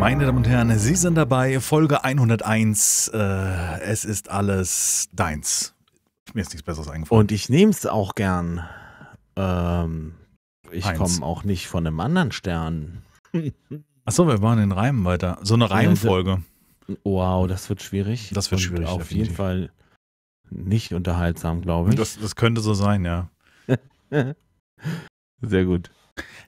Meine Damen und Herren, Sie sind dabei, Folge 101. Äh, es ist alles deins. Mir ist nichts Besseres eingefallen. Und ich nehme es auch gern. Ähm, ich komme auch nicht von einem anderen Stern. Achso, wir waren in Reimen weiter. So eine Reimfolge. Wow, das wird schwierig. Das wird und schwierig. Auf definitiv. jeden Fall nicht unterhaltsam, glaube ich. Das, das könnte so sein, ja. Sehr gut.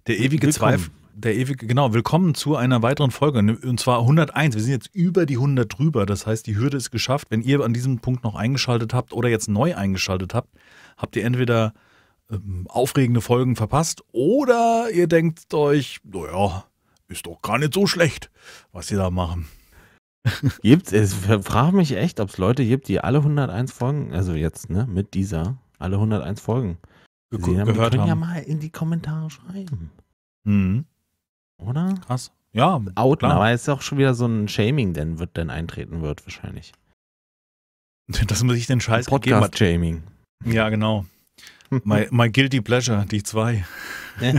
Der ewige Willkommen. Zweifel der ewige, genau, willkommen zu einer weiteren Folge ne, und zwar 101. Wir sind jetzt über die 100 drüber, das heißt, die Hürde ist geschafft. Wenn ihr an diesem Punkt noch eingeschaltet habt oder jetzt neu eingeschaltet habt, habt ihr entweder ähm, aufregende Folgen verpasst oder ihr denkt euch, naja, ist doch gar nicht so schlecht, was sie da machen. gibt es frage mich echt, ob es Leute gibt, die alle 101 Folgen, also jetzt, ne, mit dieser, alle 101 Folgen. Ge haben, gehört können haben. ja mal in die Kommentare schreiben. Mhm. Oder? Krass. Ja. Outen, klar. aber ist auch schon wieder so ein Shaming, denn wird dann eintreten wird, wahrscheinlich. Das muss ich den Scheiß Podcast gegeben Shaming. Ja, genau. my, my Guilty Pleasure, die zwei.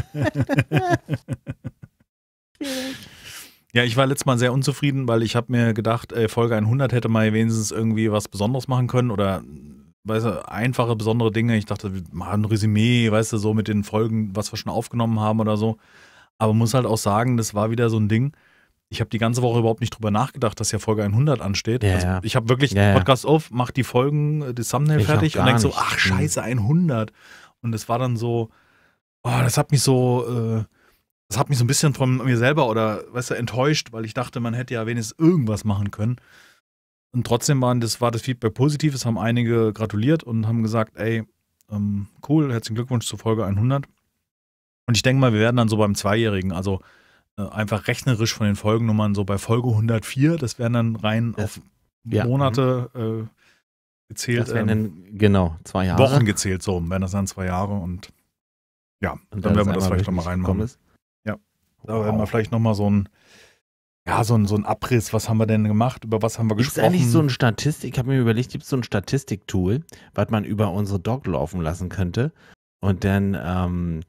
ja, ich war letztes Mal sehr unzufrieden, weil ich habe mir gedacht, ey, äh, Folge 100 hätte mal wenigstens irgendwie was Besonderes machen können oder weißt du, einfache, besondere Dinge. Ich dachte, mal ein Resümee, weißt du, so mit den Folgen, was wir schon aufgenommen haben oder so. Aber muss halt auch sagen, das war wieder so ein Ding. Ich habe die ganze Woche überhaupt nicht drüber nachgedacht, dass ja Folge 100 ansteht. Ja, also Ich habe wirklich ja, Podcast auf, mache die Folgen, äh, das Thumbnail ich fertig und denke so, ach mhm. scheiße, 100. Und das war dann so, oh, das hat mich so, äh, das hat mich so ein bisschen von mir selber oder, weißt du, enttäuscht, weil ich dachte, man hätte ja wenigstens irgendwas machen können. Und trotzdem waren das, war das Feedback positiv. Es haben einige gratuliert und haben gesagt, ey, ähm, cool, herzlichen Glückwunsch zur Folge 100. Und ich denke mal, wir werden dann so beim Zweijährigen, also äh, einfach rechnerisch von den Folgennummern, so bei Folge 104, das wären dann rein das, auf ja, Monate mhm. äh, gezählt. Das wären ähm, dann, genau, zwei Jahre. Wochen gezählt, so wären das dann zwei Jahre und ja, und dann werden wir das vielleicht nochmal reinmachen. Ja, da wow. werden wir vielleicht nochmal so ein ja, so ein, so ein Abriss, was haben wir denn gemacht, über was haben wir gesprochen? Gibt eigentlich so ein Statistik, ich habe mir überlegt, gibt es so ein Statistiktool, was man über unsere Doc laufen lassen könnte und dann ähm,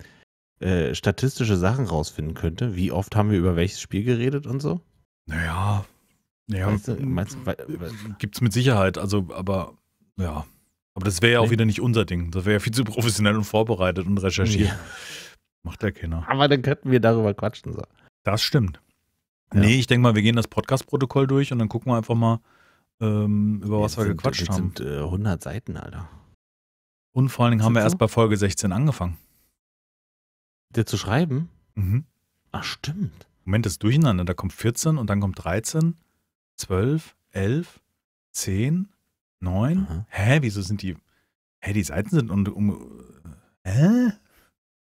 äh, statistische Sachen rausfinden könnte. Wie oft haben wir über welches Spiel geredet und so? Naja, naja weißt du, meinst, gibt's mit Sicherheit. Also, aber ja. Aber das wäre ja auch wieder nicht unser Ding. Das wäre ja viel zu professionell und vorbereitet und recherchiert. Ja. Macht ja keiner. Aber dann könnten wir darüber quatschen. So. Das stimmt. Ja. Nee, ich denke mal, wir gehen das Podcast-Protokoll durch und dann gucken wir einfach mal, ähm, über was wir sind, gequatscht haben. Das sind äh, 100 Seiten, Alter. Und vor allen Dingen haben wir so? erst bei Folge 16 angefangen dir zu schreiben? Mhm. Ach, stimmt. Moment, das ist durcheinander. Da kommt 14 und dann kommt 13, 12, 11, 10, 9. Aha. Hä, wieso sind die. Hä, die Seiten sind um. um äh, hä?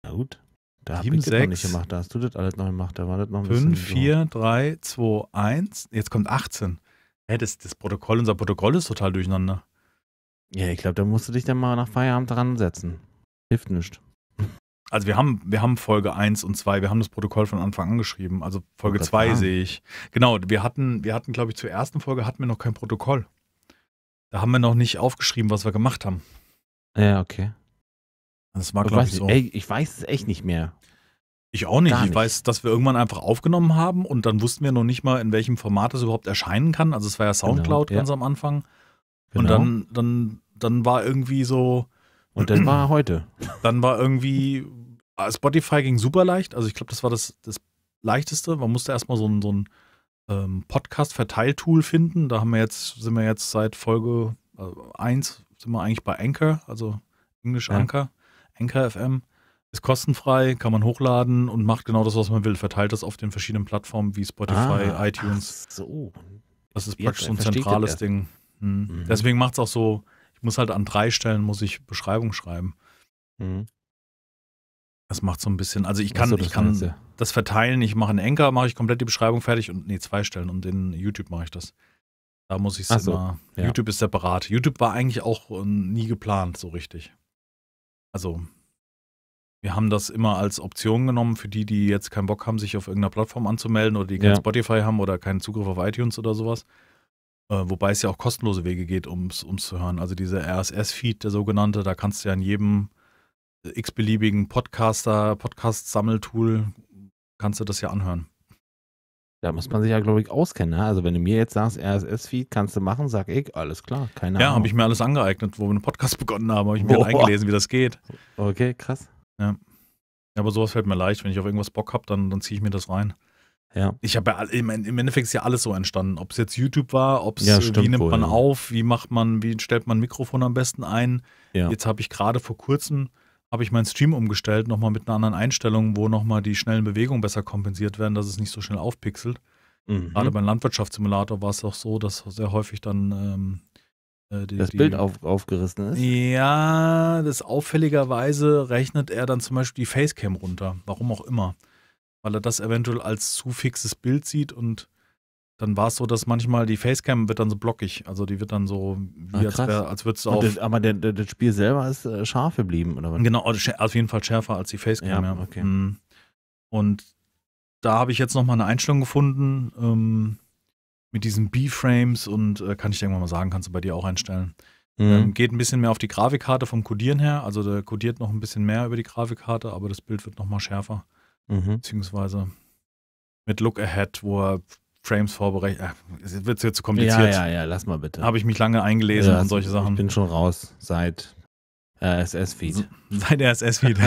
Na gut. Da habe ich 6, das noch nicht gemacht. Da hast du das alles noch gemacht. Da war das noch ein 5, bisschen. 4, so. 3, 2, 1. Jetzt kommt 18. Hä, das, das Protokoll, unser Protokoll ist total durcheinander. Ja, ich glaube, da musst du dich dann mal nach Feierabend dran setzen. Hilft nichts. Also wir haben, wir haben Folge 1 und 2, wir haben das Protokoll von Anfang an geschrieben. Also Folge 2 sehe ich. Genau, wir hatten, wir hatten, glaube ich, zur ersten Folge hatten wir noch kein Protokoll. Da haben wir noch nicht aufgeschrieben, was wir gemacht haben. Ja, okay. Das war, glaube ich, so. Ey, ich weiß es echt nicht mehr. Ich auch nicht. Gar ich weiß, dass wir irgendwann einfach aufgenommen haben und dann wussten wir noch nicht mal, in welchem Format es überhaupt erscheinen kann. Also es war ja genau, Soundcloud genau, ganz am Anfang. Genau. Und dann, dann, dann war irgendwie so, und dann war heute. Dann war irgendwie, ah, Spotify ging super leicht. Also ich glaube, das war das, das leichteste. Man musste erstmal so ein, so ein ähm, Podcast-Verteiltool finden. Da haben wir jetzt, sind wir jetzt seit Folge 1, äh, sind wir eigentlich bei Anchor, also Englisch ja. Anchor, Anchor FM. Ist kostenfrei, kann man hochladen und macht genau das, was man will. Verteilt das auf den verschiedenen Plattformen wie Spotify, ah, iTunes. so. Das ist praktisch so ein zentrales Ding. Hm. Mhm. Deswegen macht es auch so, ich muss halt an drei Stellen muss ich Beschreibung schreiben. Mhm. Das macht so ein bisschen, also ich kann, so, ich kann ja. das verteilen, ich mache einen Enker, mache ich komplett die Beschreibung fertig und nee, zwei Stellen und in YouTube mache ich das. Da muss ich es so, immer. Ja. YouTube ist separat. YouTube war eigentlich auch äh, nie geplant, so richtig. Also, wir haben das immer als Option genommen für die, die jetzt keinen Bock haben, sich auf irgendeiner Plattform anzumelden oder die kein ja. Spotify haben oder keinen Zugriff auf iTunes oder sowas. Äh, wobei es ja auch kostenlose Wege geht, um es zu hören. Also dieser RSS-Feed, der sogenannte, da kannst du ja in jedem äh, x-beliebigen Podcaster, Podcast-Sammeltool, kannst du das ja anhören. Da muss man sich ja, glaube ich, auskennen. Ne? Also, wenn du mir jetzt sagst, RSS-Feed kannst du machen, sag ich, alles klar, keine ja, Ahnung. Ja, habe ich mir alles angeeignet, wo wir einen Podcast begonnen haben, habe ich mir halt eingelesen, wie das geht. Okay, krass. Ja. Aber sowas fällt mir leicht. Wenn ich auf irgendwas Bock habe, dann, dann ziehe ich mir das rein. Ja. Ich habe ja im, Endeffekt ist ja alles so entstanden. Ob es jetzt YouTube war, ob es ja, wie nimmt wohl, man ja. auf, wie macht man, wie stellt man ein Mikrofon am besten ein. Ja. Jetzt habe ich gerade vor kurzem habe ich meinen Stream umgestellt, nochmal mit einer anderen Einstellung, wo nochmal die schnellen Bewegungen besser kompensiert werden, dass es nicht so schnell aufpixelt. Mhm. Gerade beim Landwirtschaftssimulator war es auch so, dass sehr häufig dann ähm, äh, die, das Bild die, auf, aufgerissen ist? Ja, das auffälligerweise rechnet er dann zum Beispiel die Facecam runter, warum auch immer weil er das eventuell als zu fixes Bild sieht und dann war es so, dass manchmal die Facecam wird dann so blockig. Also die wird dann so, wie ah, als, wär, als würdest du auf. Das, aber der, der, das Spiel selber ist äh, scharf geblieben, oder was? Genau, also auf jeden Fall schärfer als die Facecam, ja. ja. Okay. Mhm. Und da habe ich jetzt nochmal eine Einstellung gefunden ähm, mit diesen B-Frames und äh, kann ich dir irgendwann mal sagen, kannst du bei dir auch einstellen. Mhm. Ähm, geht ein bisschen mehr auf die Grafikkarte vom Codieren her. Also der codiert noch ein bisschen mehr über die Grafikkarte, aber das Bild wird nochmal schärfer. Mhm. Beziehungsweise mit Look Ahead, wo er Frames vorberechnet. Ah, es wird jetzt zu kompliziert. Ja, ja, ja, lass mal bitte. Habe ich mich lange eingelesen ja, und solche Sachen. Ich bin schon raus seit rss feed Seit RSS-Feed.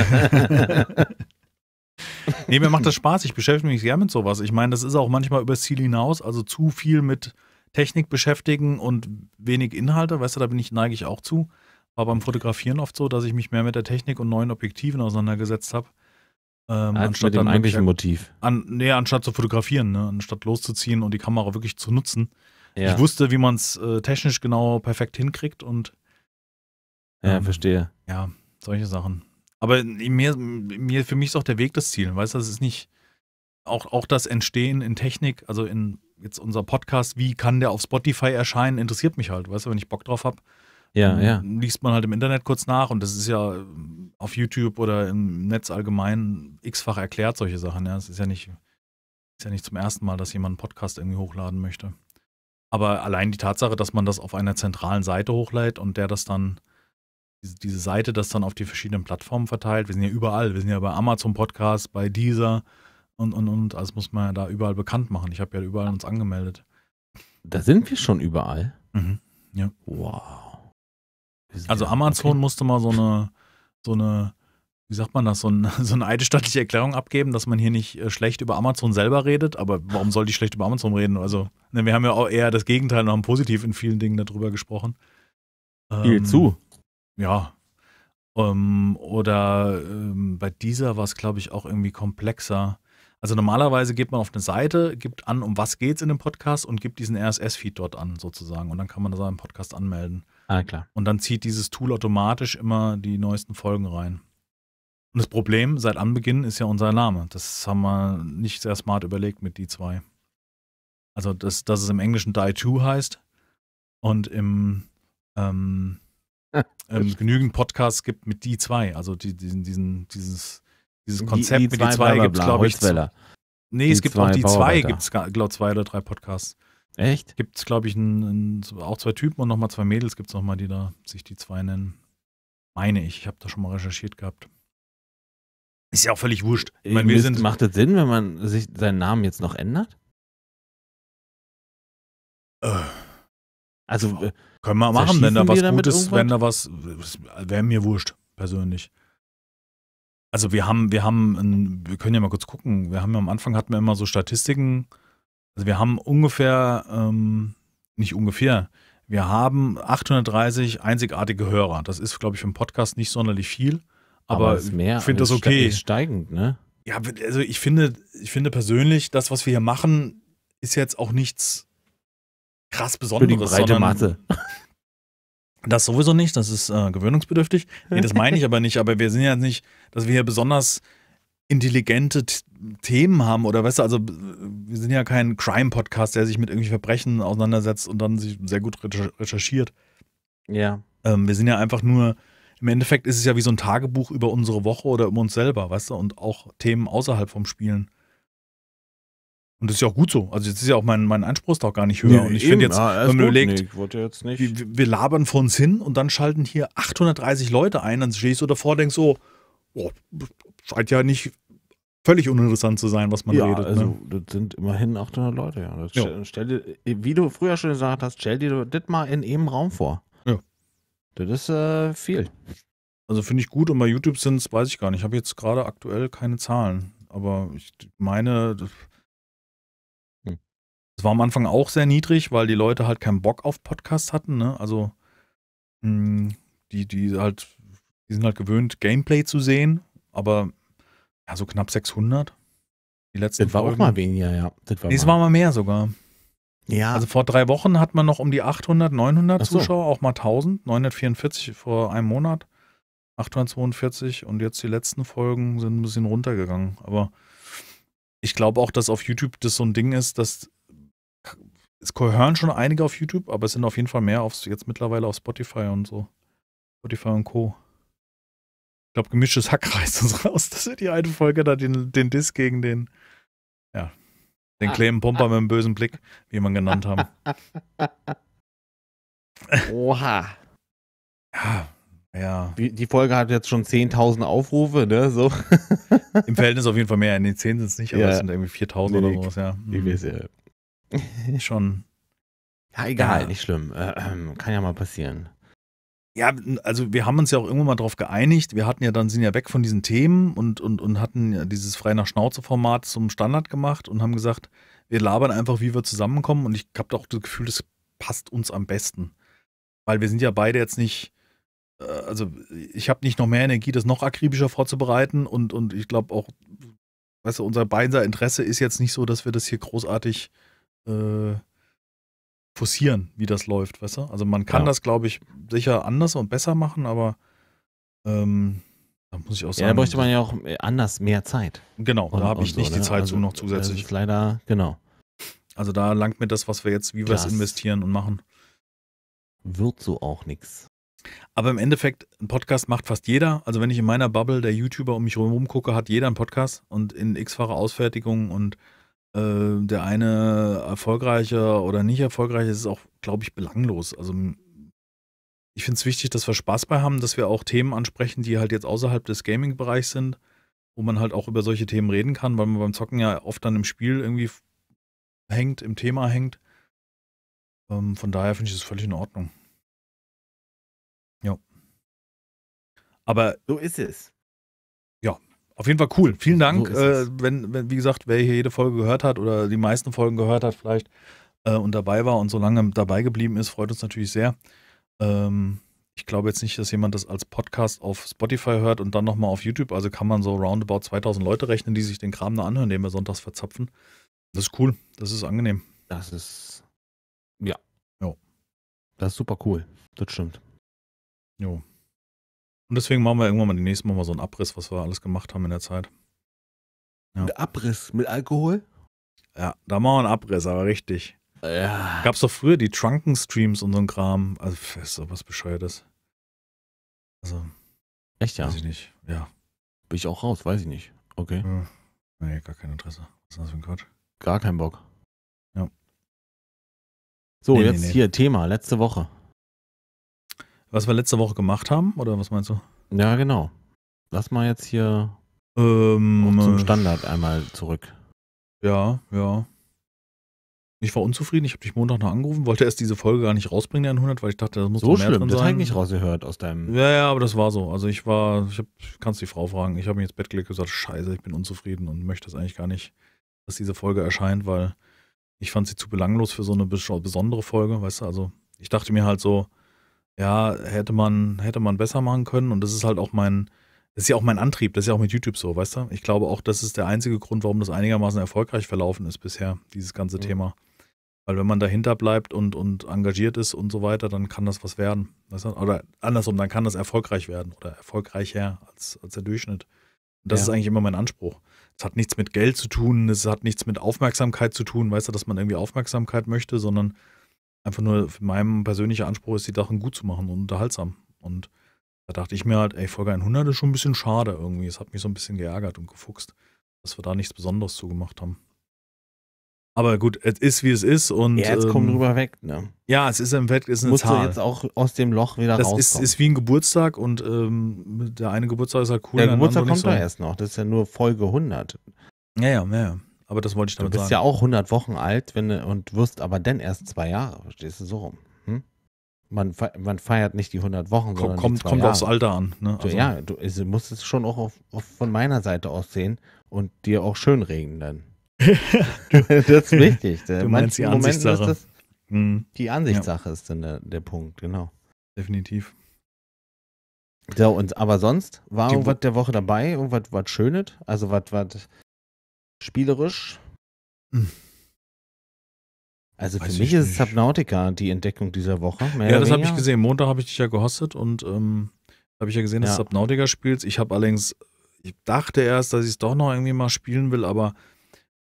nee, mir macht das Spaß. Ich beschäftige mich sehr mit sowas. Ich meine, das ist auch manchmal übers Ziel hinaus. Also zu viel mit Technik beschäftigen und wenig Inhalte. Weißt du, da bin ich, neige ich auch zu. War beim Fotografieren oft so, dass ich mich mehr mit der Technik und neuen Objektiven auseinandergesetzt habe ähm, also anstatt mit dem eigentlichen Motiv. An, nee, anstatt zu fotografieren, ne? anstatt loszuziehen und die Kamera wirklich zu nutzen. Ja. Ich wusste, wie man es äh, technisch genau perfekt hinkriegt und. Ähm, ja, verstehe. Ja, solche Sachen. Aber mir, mir, für mich ist auch der Weg das Ziel. Weißt du, das ist nicht. Auch, auch das Entstehen in Technik, also in jetzt unser Podcast, wie kann der auf Spotify erscheinen, interessiert mich halt. Weißt du, wenn ich Bock drauf habe, ja, ähm, ja. Liest man halt im Internet kurz nach und das ist ja ähm, auf YouTube oder im Netz allgemein x-fach erklärt, solche Sachen. Ja, es ist ja nicht, ist ja nicht zum ersten Mal, dass jemand einen Podcast irgendwie hochladen möchte. Aber allein die Tatsache, dass man das auf einer zentralen Seite hochlädt und der das dann, diese Seite das dann auf die verschiedenen Plattformen verteilt. Wir sind ja überall. Wir sind ja bei Amazon Podcast, bei Deezer und, und, und. Also muss man ja da überall bekannt machen. Ich habe ja überall uns angemeldet. Da sind wir schon überall. Mhm. Ja. Wow. Also Amazon okay. musste mal so eine, so eine, wie sagt man das, so, ein, so eine eidesstattliche Erklärung abgeben, dass man hier nicht äh, schlecht über Amazon selber redet. Aber warum soll die schlecht über Amazon reden? Also, ne, wir haben ja auch eher das Gegenteil und haben positiv in vielen Dingen darüber gesprochen. Viel ähm, zu. Ja. Ähm, oder ähm, bei dieser war es, glaube ich, auch irgendwie komplexer. Also normalerweise geht man auf eine Seite, gibt an, um was geht es in dem Podcast und gibt diesen RSS-Feed dort an, sozusagen. Und dann kann man da seinen Podcast anmelden. Ah, klar. Und dann zieht dieses Tool automatisch immer die neuesten Folgen rein. Und das Problem seit Anbeginn ist ja unser Name. Das haben wir nicht sehr smart überlegt mit die zwei. Also, das, dass es im Englischen Die 2 heißt und im, ähm, ah, ähm, genügend Podcasts gibt mit die zwei. Also, die, diesen, diesen, dieses, dieses Konzept die, die mit die zwei, gibt es, glaube ich. nee, die es gibt auch die zwei, gibt es, glaube ich, zwei oder drei Podcasts. Echt? Gibt es, glaube ich, ein, ein, auch zwei Typen und nochmal zwei Mädels gibt es nochmal, die da sich die zwei nennen. Meine ich, ich habe da schon mal recherchiert gehabt. Ist ja auch völlig wurscht. Ich äh, meine, wir Mist, sind macht das Sinn, wenn man sich seinen Namen jetzt noch ändert? Also, äh, also äh, können wir machen, wenn da was Gutes, wenn da was, wäre mir wurscht persönlich. Also wir haben, wir haben, ein, wir können ja mal kurz gucken. Wir haben ja am Anfang hatten wir immer so Statistiken also wir haben ungefähr, ähm, nicht ungefähr, wir haben 830 einzigartige Hörer. Das ist, glaube ich, für einen Podcast nicht sonderlich viel, aber, aber ich finde das okay. steigend, ne? Ja, also ich finde, ich finde persönlich, das, was wir hier machen, ist jetzt auch nichts krass Besonderes. Für die breite Masse. Das sowieso nicht, das ist äh, gewöhnungsbedürftig. Nee, das meine ich aber nicht, aber wir sind ja nicht, dass wir hier besonders intelligente Themen haben oder weißt du, also wir sind ja kein Crime-Podcast, der sich mit irgendwie Verbrechen auseinandersetzt und dann sich sehr gut recherchiert. Ja. Ähm, wir sind ja einfach nur, im Endeffekt ist es ja wie so ein Tagebuch über unsere Woche oder über uns selber, weißt du, und auch Themen außerhalb vom Spielen. Und das ist ja auch gut so. Also jetzt ist ja auch mein, mein Anspruchstag gar nicht höher. Nee, und ich finde jetzt, ja, ah, wenn man überlegt, nee, wir, wir, labern vor uns hin und dann schalten hier 830 Leute ein, dann stehst du davor und denkst so, oh, scheint ja nicht völlig uninteressant zu sein, was man ja, redet. Ne? Also, ne? das sind immerhin 800 Leute, ja. Das ja. Stell, dir, wie du früher schon gesagt hast, stell dir das mal in eben Raum vor. Ja. Das ist äh, viel. Also finde ich gut und bei YouTube sind es, weiß ich gar nicht. Ich habe jetzt gerade aktuell keine Zahlen, aber ich meine, das, hm. war am Anfang auch sehr niedrig, weil die Leute halt keinen Bock auf Podcasts hatten, ne? Also mh, hm, die, die halt, die sind halt gewöhnt, Gameplay zu sehen aber ja, so knapp 600. Die letzten das war Folgen. auch mal weniger, ja. Das war, mal. mehr sogar. Ja. Also vor drei Wochen hat man noch um die 800, 900 so. Zuschauer, auch mal 1000, 944 vor einem Monat, 842 und jetzt die letzten Folgen sind ein bisschen runtergegangen. Aber ich glaube auch, dass auf YouTube das so ein Ding ist, dass es gehören schon einige auf YouTube, aber es sind auf jeden Fall mehr aufs, jetzt mittlerweile auf Spotify und so. Spotify und Co. Ich glaube, gemischtes Hack reißt uns raus, dass wir die eine Folge da den, den Diss gegen den, ja, den ah, Clem Pomper ah, mit dem bösen Blick, wie man genannt haben. Oha. Ja, ja. Die Folge hat jetzt schon 10.000 Aufrufe, ne? So. Im Verhältnis auf jeden Fall mehr. In den 10 sind es nicht, aber ja. es sind irgendwie 4.000 nee, oder sowas, ja. Mhm. Ich weiß ja. Schon. Ja, egal, ja. nicht schlimm. Äh, äh, kann ja mal passieren. Ja, also wir haben uns ja auch irgendwann mal drauf geeinigt. Wir hatten ja dann, sind ja weg von diesen Themen und, und, und hatten ja dieses Frei nach Schnauze-Format zum Standard gemacht und haben gesagt, wir labern einfach, wie wir zusammenkommen. Und ich habe doch das Gefühl, das passt uns am besten. Weil wir sind ja beide jetzt nicht, äh, also ich habe nicht noch mehr Energie, das noch akribischer vorzubereiten und, und ich glaube auch, weißt du, unser beider Interesse ist jetzt nicht so, dass wir das hier großartig äh, forcieren, wie das läuft, weißt du? Also man kann ja. das, glaube ich, sicher anders und besser machen, aber ähm, da muss ich auch sagen. Ja, da bräuchte man ja auch anders mehr Zeit. Genau, und, da habe ich nicht so, die ne? Zeit also, zu noch zusätzlich. leider, genau. Also da langt mir das, was wir jetzt, wie wir es investieren und machen. Wird so auch nichts. Aber im Endeffekt, ein Podcast macht fast jeder. Also wenn ich in meiner Bubble der YouTuber um mich herum gucke, hat jeder einen Podcast und in x-fache Ausfertigung und äh, der eine erfolgreicher oder nicht erfolgreicher ist auch, glaube ich, belanglos. Also ich finde es wichtig, dass wir Spaß bei haben, dass wir auch Themen ansprechen, die halt jetzt außerhalb des Gaming-Bereichs sind, wo man halt auch über solche Themen reden kann, weil man beim Zocken ja oft dann im Spiel irgendwie hängt, im Thema hängt. Ähm, von daher finde ich es völlig in Ordnung. Ja. Aber so ist es. Auf jeden Fall cool. Vielen Dank. So äh, wenn, wenn, wie gesagt, wer hier jede Folge gehört hat oder die meisten Folgen gehört hat, vielleicht äh, und dabei war und so lange dabei geblieben ist, freut uns natürlich sehr. Ähm, ich glaube jetzt nicht, dass jemand das als Podcast auf Spotify hört und dann nochmal auf YouTube. Also kann man so roundabout 2000 Leute rechnen, die sich den Kram da anhören, den wir sonntags verzapfen. Das ist cool. Das ist angenehm. Das ist. Ja. Jo. Das ist super cool. Das stimmt. Jo. Und deswegen machen wir irgendwann mal demnächst mal so einen Abriss, was wir alles gemacht haben in der Zeit. Ja. Abriss mit Alkohol? Ja, da machen wir einen Abriss, aber richtig. Ja. es doch früher die trunken streams und so ein Kram. Also, ist doch was Bescheuertes. Also. Echt, ja? Weiß ich nicht. Ja. Bin ich auch raus, weiß ich nicht. Okay. Ja. Nee, gar kein Interesse. Was ist das für ein Quatsch? Gar kein Bock. Ja. So, nee, jetzt nee, nee. hier Thema, letzte Woche. Was wir letzte Woche gemacht haben, oder was meinst du? Ja, genau. Lass mal jetzt hier ähm, zum äh, Standard einmal zurück. Ja, ja. Ich war unzufrieden, ich habe dich Montag noch angerufen, wollte erst diese Folge gar nicht rausbringen, der 100, weil ich dachte, das muss so mehr schlimm, drin das sein. So schlimm, nicht rausgehört aus deinem... Ja, ja, aber das war so. Also ich war, ich hab, kannst die Frau fragen, ich habe mich ins Bett gelegt und gesagt, scheiße, ich bin unzufrieden und möchte das eigentlich gar nicht, dass diese Folge erscheint, weil ich fand sie zu belanglos für so eine besondere Folge, weißt du, also ich dachte mir halt so, ja, hätte man, hätte man besser machen können. Und das ist halt auch mein, das ist ja auch mein Antrieb, das ist ja auch mit YouTube so, weißt du? Ich glaube auch, das ist der einzige Grund, warum das einigermaßen erfolgreich verlaufen ist bisher, dieses ganze mhm. Thema. Weil wenn man dahinter bleibt und, und engagiert ist und so weiter, dann kann das was werden. Weißt du? Oder andersrum, dann kann das erfolgreich werden oder erfolgreicher als, als der Durchschnitt. Und das ja. ist eigentlich immer mein Anspruch. Es hat nichts mit Geld zu tun, es hat nichts mit Aufmerksamkeit zu tun, weißt du, dass man irgendwie Aufmerksamkeit möchte, sondern einfach nur mein persönlicher Anspruch ist, die Sachen gut zu machen und unterhaltsam. Und da dachte ich mir halt, ey, Folge 100 ist schon ein bisschen schade irgendwie. Es hat mich so ein bisschen geärgert und gefuchst, dass wir da nichts Besonderes zugemacht haben. Aber gut, es ist wie es ist und. Ja, jetzt ähm, komm drüber weg, ne? Ja, es ist im Wett, ist eine Musst Zahl. Du jetzt auch aus dem Loch wieder das rauskommen. Das ist, ist, wie ein Geburtstag und ähm, der eine Geburtstag ist halt cool. Der Geburtstag kommt so. erst noch, das ist ja nur Folge 100. Ja, ja, ja. Aber das wollte ich damit sagen. Du bist sagen. ja auch 100 Wochen alt wenn, und wirst aber dann erst zwei Jahre, verstehst du, so rum. Hm? Man, man feiert nicht die 100 Wochen, sondern Komm, Kommt, kommt Jahre. aufs Alter an. Ne? Also ja, du also musst es schon auch auf, auf von meiner Seite aus sehen und dir auch schön regen dann. das ist wichtig. Du äh, meinst die Ansichtssache. Das, mhm. Die Ansichtssache ja. ist dann der, der Punkt, genau. Definitiv. So, und aber sonst war die irgendwas der Woche dabei, irgendwas was Schönes? Also was, was spielerisch. Hm. Also Weiß für mich ist es Subnautica die Entdeckung dieser Woche. ja, das habe ich gesehen. Montag habe ich dich ja gehostet und ähm, habe ich ja gesehen, dass ja. du Subnautica spielst. Ich habe allerdings, ich dachte erst, dass ich es doch noch irgendwie mal spielen will, aber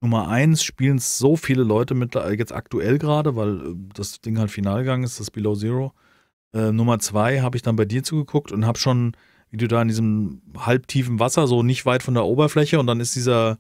Nummer eins spielen so viele Leute mit, äh, jetzt aktuell gerade, weil äh, das Ding halt final gegangen ist, das Below Zero. Äh, Nummer zwei habe ich dann bei dir zugeguckt und habe schon, wie du da in diesem halbtiefen Wasser, so nicht weit von der Oberfläche und dann ist dieser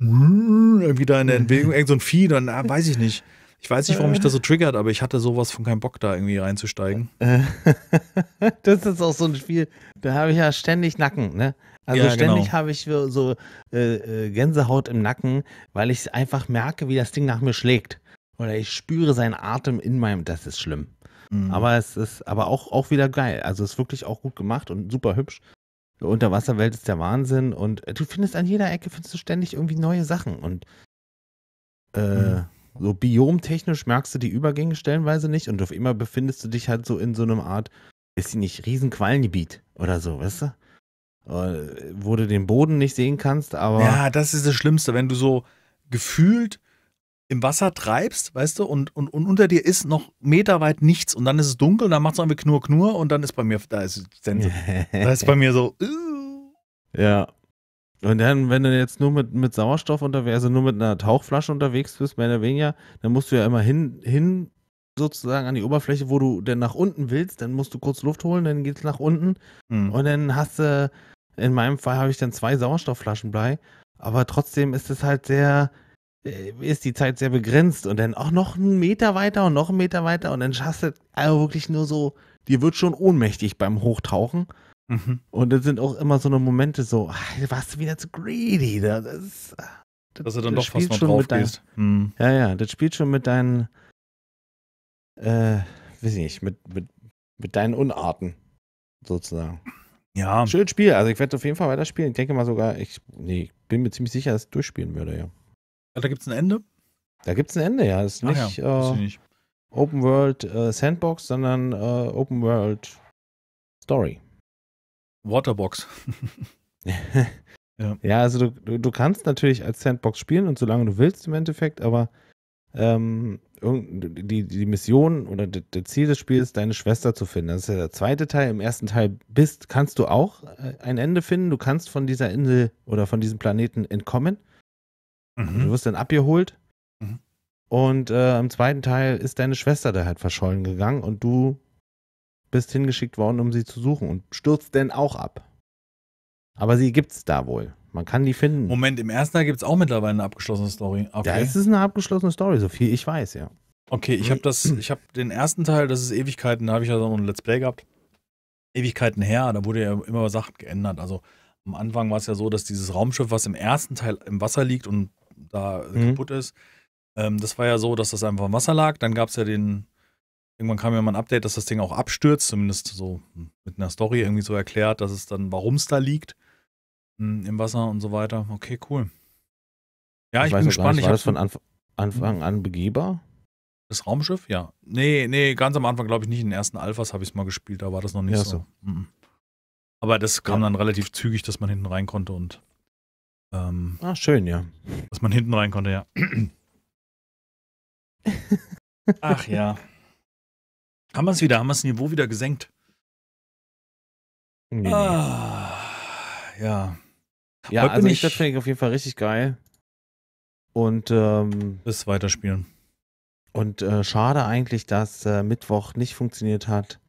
irgendwie äh, da in der Entwicklung, irgend so ein Vieh, dann ah, weiß ich nicht. Ich weiß nicht, warum mich das so triggert, aber ich hatte sowas von keinen Bock, da irgendwie reinzusteigen. das ist auch so ein Spiel, da habe ich ja ständig Nacken, ne? Also ja, genau. ständig genau. habe ich so äh, äh, Gänsehaut im Nacken, weil ich einfach merke, wie das Ding nach mir schlägt. Oder ich spüre seinen Atem in meinem, das ist schlimm. Mhm. Aber es ist aber auch, auch wieder geil. Also es ist wirklich auch gut gemacht und super hübsch. Unterwasserwelt ist der Wahnsinn und äh, du findest an jeder Ecke findest du ständig irgendwie neue Sachen und äh, mhm. so biomtechnisch merkst du die Übergänge stellenweise nicht und auf immer befindest du dich halt so in so einem Art, ist sie nicht Riesenquallengebiet oder so, weißt du? Äh, wo du den Boden nicht sehen kannst, aber. Ja, das ist das Schlimmste, wenn du so gefühlt im Wasser treibst, weißt du, und, und, und unter dir ist noch meterweit nichts und dann ist es dunkel und dann macht es irgendwie Knur, Knur und dann ist bei mir, da ist Sense. da ist bei mir so. Uh. Ja. Und dann, wenn du jetzt nur mit, mit Sauerstoff unterwegs, also nur mit einer Tauchflasche unterwegs bist, mehr oder weniger, dann musst du ja immer hin, hin sozusagen an die Oberfläche, wo du denn nach unten willst, dann musst du kurz Luft holen, dann geht's nach unten mhm. und dann hast du, in meinem Fall habe ich dann zwei Sauerstoffflaschen bei, aber trotzdem ist es halt sehr, äh, ist die Zeit sehr begrenzt und dann auch noch einen Meter weiter und noch einen Meter weiter und dann schaffst du also wirklich nur so, dir wird schon ohnmächtig beim Hochtauchen. Mhm. Und das sind auch immer so eine Momente so, ach, warst du wieder zu greedy. Das, ah, das, Dass du dann das doch fast noch drauf dein, mhm. Ja, ja, das spielt schon mit deinen, äh, weiß ich nicht, mit, mit, mit deinen Unarten sozusagen. Ja. Schönes Spiel, also ich werde es auf jeden Fall weiterspielen. Ich denke mal sogar, ich, nee, ich bin mir ziemlich sicher, dass ich durchspielen würde, ja. Da gibt es ein Ende? Da gibt es ein Ende, ja. Das ist nicht, ja, äh, nicht. Open World äh, Sandbox, sondern äh, Open World Story. Waterbox. ja. ja. also du, du, du, kannst natürlich als Sandbox spielen und solange du willst im Endeffekt, aber ähm, die, die Mission oder das Ziel des Spiels ist, deine Schwester zu finden. Das ist ja der zweite Teil. Im ersten Teil bist, kannst du auch äh, ein Ende finden. Du kannst von dieser Insel oder von diesem Planeten entkommen. Also mhm. Du wirst dann abgeholt mhm. und äh, im zweiten Teil ist deine Schwester da halt verschollen gegangen und du bist hingeschickt worden, um sie zu suchen und stürzt denn auch ab. Aber sie gibt es da wohl. Man kann die finden. Moment, im ersten Teil gibt es auch mittlerweile eine abgeschlossene Story. Okay. Ja, es ist eine abgeschlossene Story, so viel ich weiß, ja. Okay, ich habe das, ich habe den ersten Teil, das ist Ewigkeiten, da habe ich ja so ein Let's Play gehabt. Ewigkeiten her, da wurde ja immer Sachen geändert. Also am Anfang war es ja so, dass dieses Raumschiff, was im ersten Teil im Wasser liegt und da äh, mhm. kaputt ist. Ähm, das war ja so, dass das einfach im Wasser lag. Dann gab es ja den, irgendwann kam ja mal ein Update, dass das Ding auch abstürzt, zumindest so mit einer Story irgendwie so erklärt, dass es dann, warum es da liegt mh, hm, im Wasser und so weiter. Okay, cool. Ja, ich, ich bin gespannt. Nicht, war das von Anf Anfang hm? an begehbar? Das Raumschiff, ja. Nee, nee, ganz am Anfang glaube ich nicht. In den ersten Alphas habe ich es mal gespielt, da war das noch nicht ja, so. so. Mhm. Aber das kam ja. dann relativ zügig, dass man hinten rein konnte und ähm, ah, schön, ja. Dass man hinten rein konnte, ja. Ach ja. Haben wir es wieder, haben wir das Niveau wieder gesenkt? Nee, ah, ja. Ja, Heute also ich, das finde ich auf jeden Fall richtig geil. Und ähm, bis weiterspielen. Und äh, schade eigentlich, dass äh, Mittwoch nicht funktioniert hat.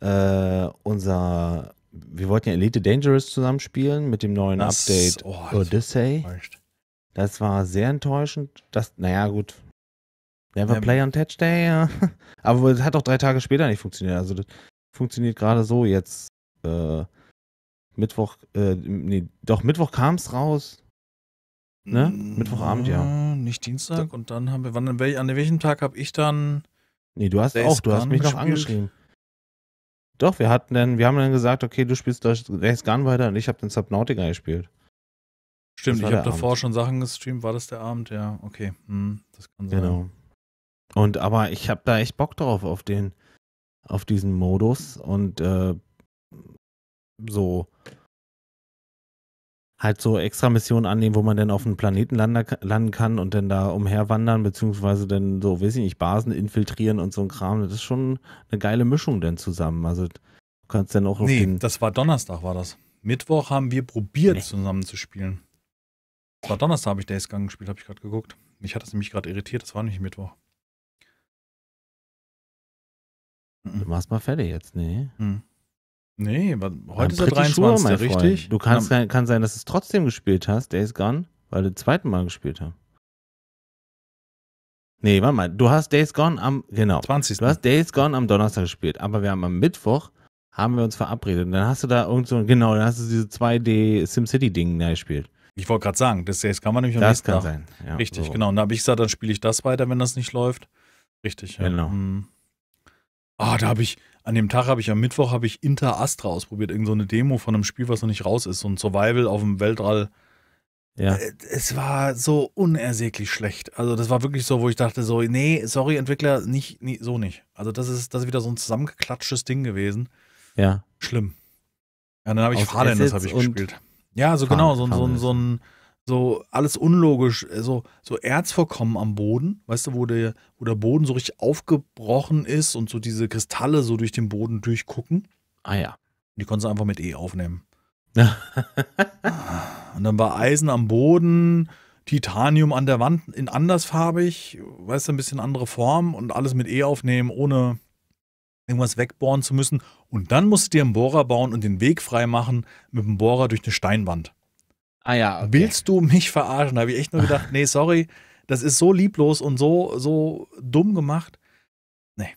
Äh, unser wir wollten ja Elite Dangerous zusammenspielen mit dem neuen das, Update oh, das Odyssey. War das war sehr enttäuschend. Das, naja, gut. Never ja. play on Touch Day, ja. Aber es hat auch drei Tage später nicht funktioniert. Also das funktioniert gerade so jetzt. Äh, Mittwoch, äh, nee, doch, Mittwoch kam es raus. Ne? Mittwochabend, ja. Mm, nicht Dienstag und dann haben wir, wann, an welchem Tag habe ich dann. Nee, du hast Days auch, du hast mich gespielt. noch angeschrieben. Doch, wir hatten dann, wir haben dann gesagt, okay, du spielst Days Gun weiter und ich habe den Subnautica gespielt. Stimmt, ich habe davor Abend. schon Sachen gestreamt, war das der Abend, ja, okay. Hm, das kann sein. Genau. Und aber ich habe da echt Bock drauf, auf den, auf diesen Modus und äh, so halt so extra Missionen annehmen, wo man dann auf einem Planeten landen kann und dann da umherwandern, beziehungsweise dann so, weiß ich nicht, Basen infiltrieren und so ein Kram. Das ist schon eine geile Mischung denn zusammen. Also du kannst dann auch. Nee, das war Donnerstag, war das. Mittwoch haben wir probiert, nee. zusammen zu spielen. Das war Donnerstag, habe ich Days Gang gespielt, habe ich gerade geguckt. Mich hat das nämlich gerade irritiert, das war nicht Mittwoch. Du machst mal fertig jetzt, nee. Hm. Nee, aber heute ist er 23, sure, richtig? Freund. Du kannst, ja. kann sein, dass du es trotzdem gespielt hast, Days Gone, weil du das zweite Mal gespielt hast. Nee, warte mal, du hast Days Gone am, genau. 20. Du hast Days Gone am Donnerstag gespielt, aber wir haben am Mittwoch, haben wir uns verabredet und dann hast du da irgend so, genau, dann hast du diese 2D SimCity-Ding da gespielt. Ich wollte gerade sagen, das Days kann man nämlich am das kann Tag. sein. Ja, richtig, so. genau. Und da habe ich gesagt, dann spiele ich das weiter, wenn das nicht läuft. Richtig, ja. Genau. Hm. Ah, oh, da habe ich, an dem Tag habe ich, am Mittwoch habe ich Inter Astra ausprobiert, irgend so eine Demo von einem Spiel, was noch nicht raus ist, so ein Survival auf dem Weltall. Ja. Äh, es war so unersäglich schlecht. Also das war wirklich so, wo ich dachte so, nee, sorry Entwickler, nicht, nee, so nicht. Also das ist, das ist wieder so ein zusammengeklatschtes Ding gewesen. Ja. Schlimm. Ja, dann habe ich das habe ich gespielt. Ja, so also genau, so, so, so ein so alles unlogisch, äh, so, so Erzvorkommen am Boden, weißt du, wo der, wo der Boden so richtig aufgebrochen ist und so diese Kristalle so durch den Boden durchgucken. Ah ja. Die konntest du einfach mit E aufnehmen. Ah. und dann war Eisen am Boden, Titanium an der Wand in andersfarbig, weißt du, ein bisschen andere Form und alles mit E aufnehmen, ohne irgendwas wegbohren zu müssen. Und dann musst du dir einen Bohrer bauen und den Weg freimachen mit dem Bohrer durch eine Steinwand. Ah ja. Okay. Willst du mich verarschen? Da habe ich echt nur gedacht, nee, sorry, das ist so lieblos und so, so dumm gemacht. Nee.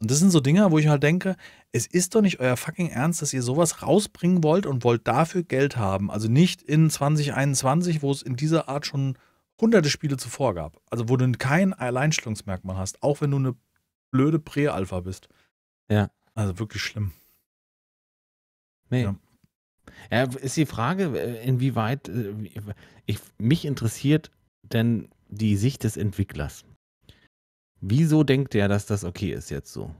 Und das sind so Dinge, wo ich halt denke, es ist doch nicht euer fucking Ernst, dass ihr sowas rausbringen wollt und wollt dafür Geld haben. Also nicht in 2021, wo es in dieser Art schon hunderte Spiele zuvor gab. Also wo du kein Alleinstellungsmerkmal hast, auch wenn du eine blöde Prä-Alpha bist. Ja. Also wirklich schlimm. Nee. Ja. Ja, ist die Frage, äh, inwieweit äh, ich, mich interessiert denn die Sicht des Entwicklers. Wieso denkt er, dass das okay ist jetzt so?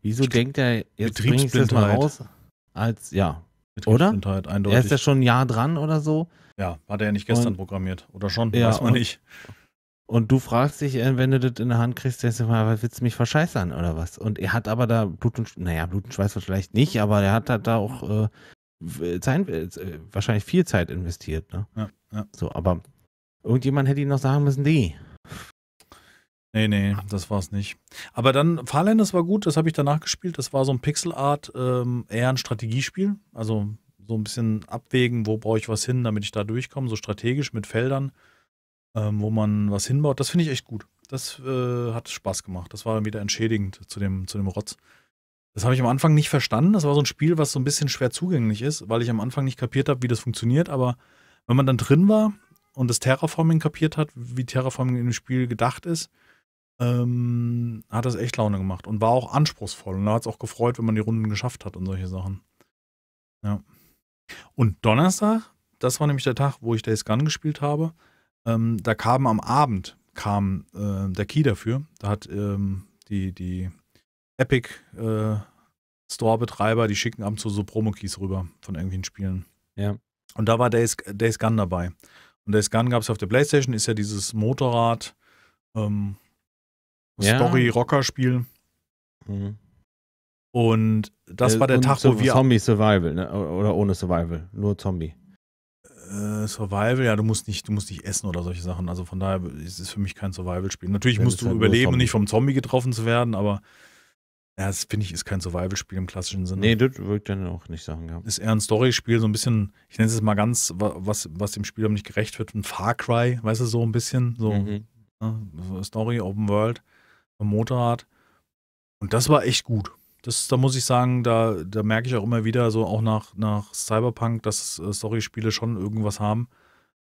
Wieso denkt er, jetzt bringe ich das mal raus? Als, ja, oder? Eindeutig. Er ist ja schon ein Jahr dran oder so. Ja, hat er ja nicht gestern und, programmiert. Oder schon, ja, weiß man und, nicht. Und du fragst dich, äh, wenn du das in der Hand kriegst, denkst du mal, willst du mich verscheißern oder was? Und er hat aber da Blut und, naja, Blut und Schweiß vielleicht nicht, aber er hat halt da auch äh, äh, Zeit, äh, äh, wahrscheinlich viel Zeit investiert. Ne? Ja, ja. So, aber irgendjemand hätte ihm noch sagen müssen, nee. Nee, nee, das war's nicht. Aber dann, Farland, das war gut, das habe ich danach gespielt. Das war so ein Pixel-Art, ähm, eher ein Strategiespiel. Also so ein bisschen abwägen, wo brauche ich was hin, damit ich da durchkomme, so strategisch mit Feldern, ähm, wo man was hinbaut. Das finde ich echt gut. Das äh, hat Spaß gemacht. Das war dann wieder entschädigend zu dem, zu dem Rotz. Das habe ich am Anfang nicht verstanden. Das war so ein Spiel, was so ein bisschen schwer zugänglich ist, weil ich am Anfang nicht kapiert habe, wie das funktioniert. Aber wenn man dann drin war und das Terraforming kapiert hat, wie Terraforming in dem Spiel gedacht ist, ähm, hat das echt Laune gemacht und war auch anspruchsvoll. Und da hat es auch gefreut, wenn man die Runden geschafft hat und solche Sachen. Ja. Und Donnerstag, das war nämlich der Tag, wo ich Days Gone gespielt habe. Ähm, da kam am Abend kam äh, der Key dafür. Da hat ähm, die, die Epic äh, Store-Betreiber, die schicken ab und zu so Promo-Keys rüber von irgendwelchen Spielen. Ja. Und da war Days, Days Gun dabei. Und Days Gun gab es auf der Playstation, ist ja dieses Motorrad ähm, ja. Story-Rocker-Spiel. Mhm. Und das äh, war der Tag, wo wir. Zombie Survival, ne? Oder ohne Survival, nur Zombie. Äh, Survival, ja, du musst nicht, du musst nicht essen oder solche Sachen. Also von daher ist es für mich kein Survival-Spiel. Natürlich ja, musst du halt überleben, nicht vom Zombie getroffen zu werden, aber ja, das finde ich ist kein Survival-Spiel im klassischen Sinne. Nee, das würde ich dann auch nicht sagen, gehabt. Ist eher ein Story-Spiel, so ein bisschen, ich nenne es mal ganz, was, was dem aber nicht gerecht wird, ein Far Cry, weißt du, so ein bisschen, so, mhm. ne? so Story, Open World, Motorrad. Und das war echt gut. Das, da muss ich sagen, da, da merke ich auch immer wieder, so auch nach, nach Cyberpunk, dass äh, Story-Spiele schon irgendwas haben,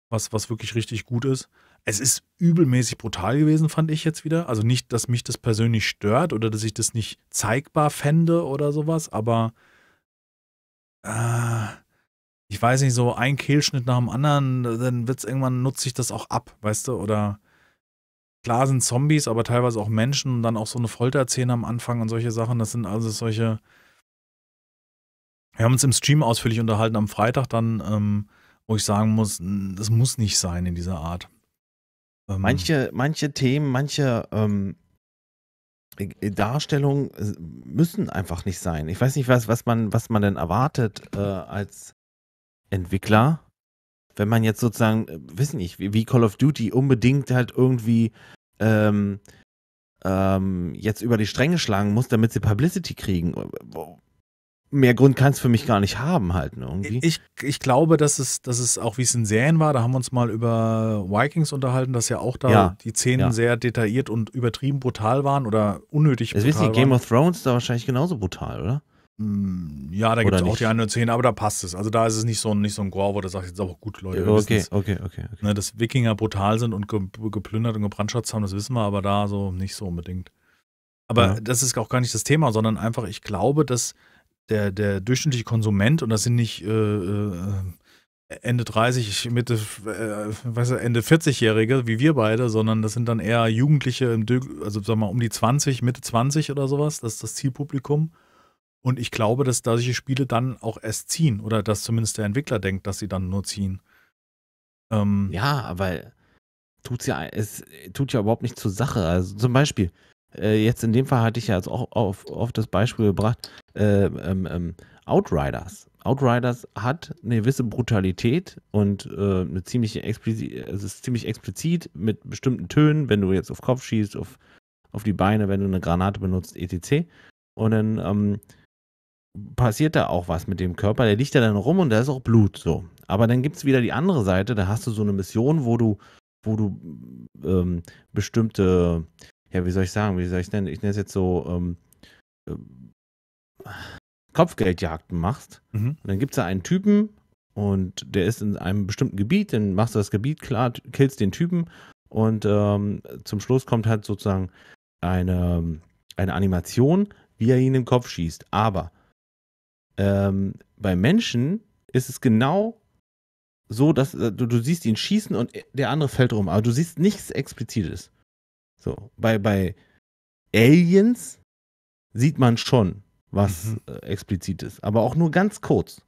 was, was wirklich richtig gut ist. Es ist übelmäßig brutal gewesen, fand ich jetzt wieder. Also nicht, dass mich das persönlich stört oder dass ich das nicht zeigbar fände oder sowas, aber äh, ich weiß nicht, so ein Kehlschnitt nach dem anderen, dann wird's irgendwann, nutze ich das auch ab, weißt du, oder klar sind Zombies, aber teilweise auch Menschen und dann auch so eine Folterzähne am Anfang und solche Sachen, das sind also solche, wir haben uns im Stream ausführlich unterhalten am Freitag dann, ähm, wo ich sagen muss, das muss nicht sein in dieser Art. Ähm. Manche, manche Themen, manche ähm, äh, äh, Darstellungen äh, müssen einfach nicht sein. Ich weiß nicht, was, was, man, was man denn erwartet äh, als Entwickler, wenn man jetzt sozusagen, wissen nicht, wie, wie, Call of Duty unbedingt halt irgendwie ähm, ähm, jetzt über die Stränge schlagen muss, damit sie Publicity kriegen mehr Grund kann es für mich gar nicht haben, halt. Ne, irgendwie. Ich, ich glaube, dass es, dass es auch wie es in Serien war, da haben wir uns mal über Vikings unterhalten, dass ja auch da ja, die Szenen ja. sehr detailliert und übertrieben brutal waren oder unnötig das brutal. Das wissen Game of Thrones da wahrscheinlich genauso brutal, oder? Mm, ja, da gibt es auch die eine Szene, aber da passt es. Also da ist es nicht so ein, nicht so ein Gore, wo du sagst, jetzt auch oh gut, Leute. Okay, okay, okay, okay. Ne, dass Wikinger brutal sind und geplündert und gebrandschatzt haben, das wissen wir, aber da so nicht so unbedingt. Aber ja. das ist auch gar nicht das Thema, sondern einfach, ich glaube, dass der, der durchschnittliche Konsument, und das sind nicht äh, äh Ende 30, Mitte, äh, weiß ich, Ende 40-Jährige, wie wir beide, sondern das sind dann eher Jugendliche, im, also sagen wir mal um die 20, Mitte 20 oder sowas, das ist das Zielpublikum. Und ich glaube, dass solche Spiele dann auch erst ziehen oder dass zumindest der Entwickler denkt, dass sie dann nur ziehen. Ähm, ja, aber tut's ja, es tut ja überhaupt nicht zur Sache. Also zum Beispiel, äh, jetzt in dem Fall hatte ich ja also auch auf, auf das Beispiel gebracht, äh, ähm, ähm, Outriders. Outriders hat eine gewisse Brutalität und äh, eine ziemliche explizit, es ist ziemlich explizit mit bestimmten Tönen, wenn du jetzt auf Kopf schießt, auf, auf die Beine, wenn du eine Granate benutzt, etc. Und dann ähm, passiert da auch was mit dem Körper, der liegt da dann rum und da ist auch Blut so. Aber dann gibt es wieder die andere Seite, da hast du so eine Mission, wo du, wo du ähm, bestimmte ja, wie soll ich sagen, wie soll ich nennen? Ich nenne es jetzt so ähm, äh, Kopfgeldjagden machst. Mhm. dann gibt es da einen Typen und der ist in einem bestimmten Gebiet, dann machst du das Gebiet klar, killst den Typen und ähm, zum Schluss kommt halt sozusagen eine, eine Animation, wie er ihn im Kopf schießt. Aber ähm, bei Menschen ist es genau so, dass äh, du, du siehst ihn schießen und äh, der andere fällt rum, aber du siehst nichts Explizites. So, bei, bei Aliens sieht man schon was mhm. äh, explizit ist, aber auch nur ganz kurz.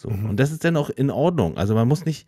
So, mhm. und das ist dann auch in Ordnung. Also man muss nicht,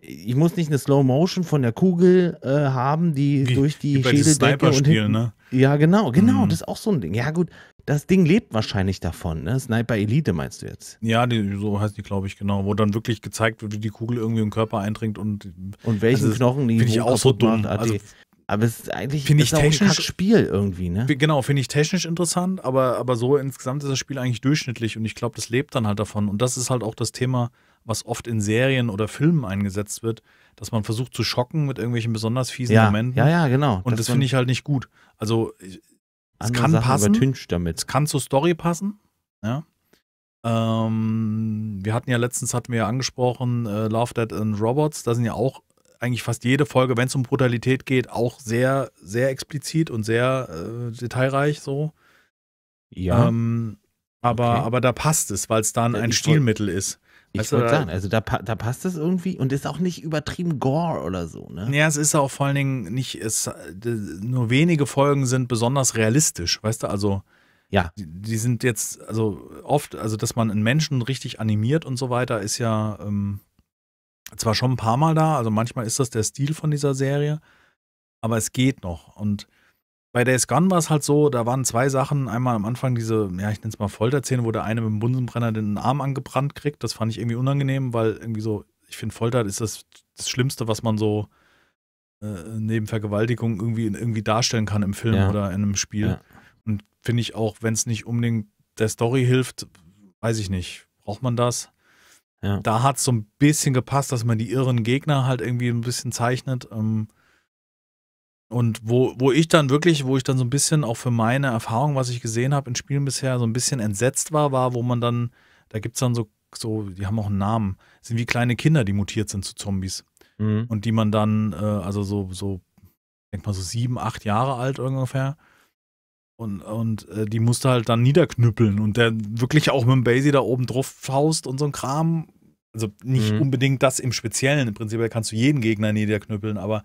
ich muss nicht eine Slow Motion von der Kugel äh, haben, die Wie, durch die Schädeldecke und hinten, ne? Ja, genau, genau, mhm. das ist auch so ein Ding. Ja, gut, das Ding lebt wahrscheinlich davon, ne? Sniper Elite meinst du jetzt? Ja, die, so heißt die, glaube ich, genau, wo dann wirklich gezeigt wird, wie die Kugel irgendwie im Körper eindringt und und welchen also, Knochen die finde ich auch so dumm. Macht, also, aber es ist eigentlich find ich ist technisch, auch ein Spiel irgendwie, ne? Genau, finde ich technisch interessant, aber, aber so insgesamt ist das Spiel eigentlich durchschnittlich und ich glaube, das lebt dann halt davon. Und das ist halt auch das Thema, was oft in Serien oder Filmen eingesetzt wird, dass man versucht zu schocken mit irgendwelchen besonders fiesen ja, Momenten. Ja, ja, genau. Und das, das finde ich halt nicht gut. Also es kann Sachen passen. Damit. Es kann zur Story passen, ja. Ähm, wir hatten ja letztens, hatten wir ja angesprochen, äh, Love, Dead and Robots, da sind ja auch eigentlich fast jede Folge, wenn es um Brutalität geht, auch sehr, sehr explizit und sehr äh, detailreich so. Ja. Ähm, aber, okay. aber da passt es, weil es dann ja, ein Stilmittel ist. Ich wollte sagen, also da, da passt es irgendwie und ist auch nicht übertrieben Gore oder so, ne? Ja, es ist auch vor allen Dingen nicht, es, nur wenige Folgen sind besonders realistisch, weißt du, also ja. Die, die sind jetzt, also oft, also dass man einen Menschen richtig animiert und so weiter, ist ja, ähm, zwar schon ein paar Mal da, also manchmal ist das der Stil von dieser Serie, aber es geht noch. Und bei Days Gone war es halt so, da waren zwei Sachen. Einmal am Anfang diese, ja, ich nenne es mal Folterzähne, wo der eine mit dem Bunsenbrenner den Arm angebrannt kriegt. Das fand ich irgendwie unangenehm, weil irgendwie so, ich finde, Folter ist das, das Schlimmste, was man so äh, neben Vergewaltigung irgendwie, irgendwie darstellen kann im Film ja. oder in einem Spiel. Ja. Und finde ich auch, wenn es nicht unbedingt der Story hilft, weiß ich nicht, braucht man das? Ja. Da hat es so ein bisschen gepasst, dass man die irren Gegner halt irgendwie ein bisschen zeichnet. Ähm, und wo, wo ich dann wirklich, wo ich dann so ein bisschen auch für meine Erfahrung, was ich gesehen habe in Spielen bisher, so ein bisschen entsetzt war, war, wo man dann, da gibt es dann so, so, die haben auch einen Namen, sind wie kleine Kinder, die mutiert sind zu Zombies. Mhm. Und die man dann, äh, also so, so, denke mal so sieben, acht Jahre alt ungefähr. Und, und äh, die musste halt dann niederknüppeln und der wirklich auch mit dem Basie da oben drauf faust und so ein Kram. Also nicht mhm. unbedingt das im Speziellen. Im Prinzip kannst du jeden Gegner niederknüppeln, aber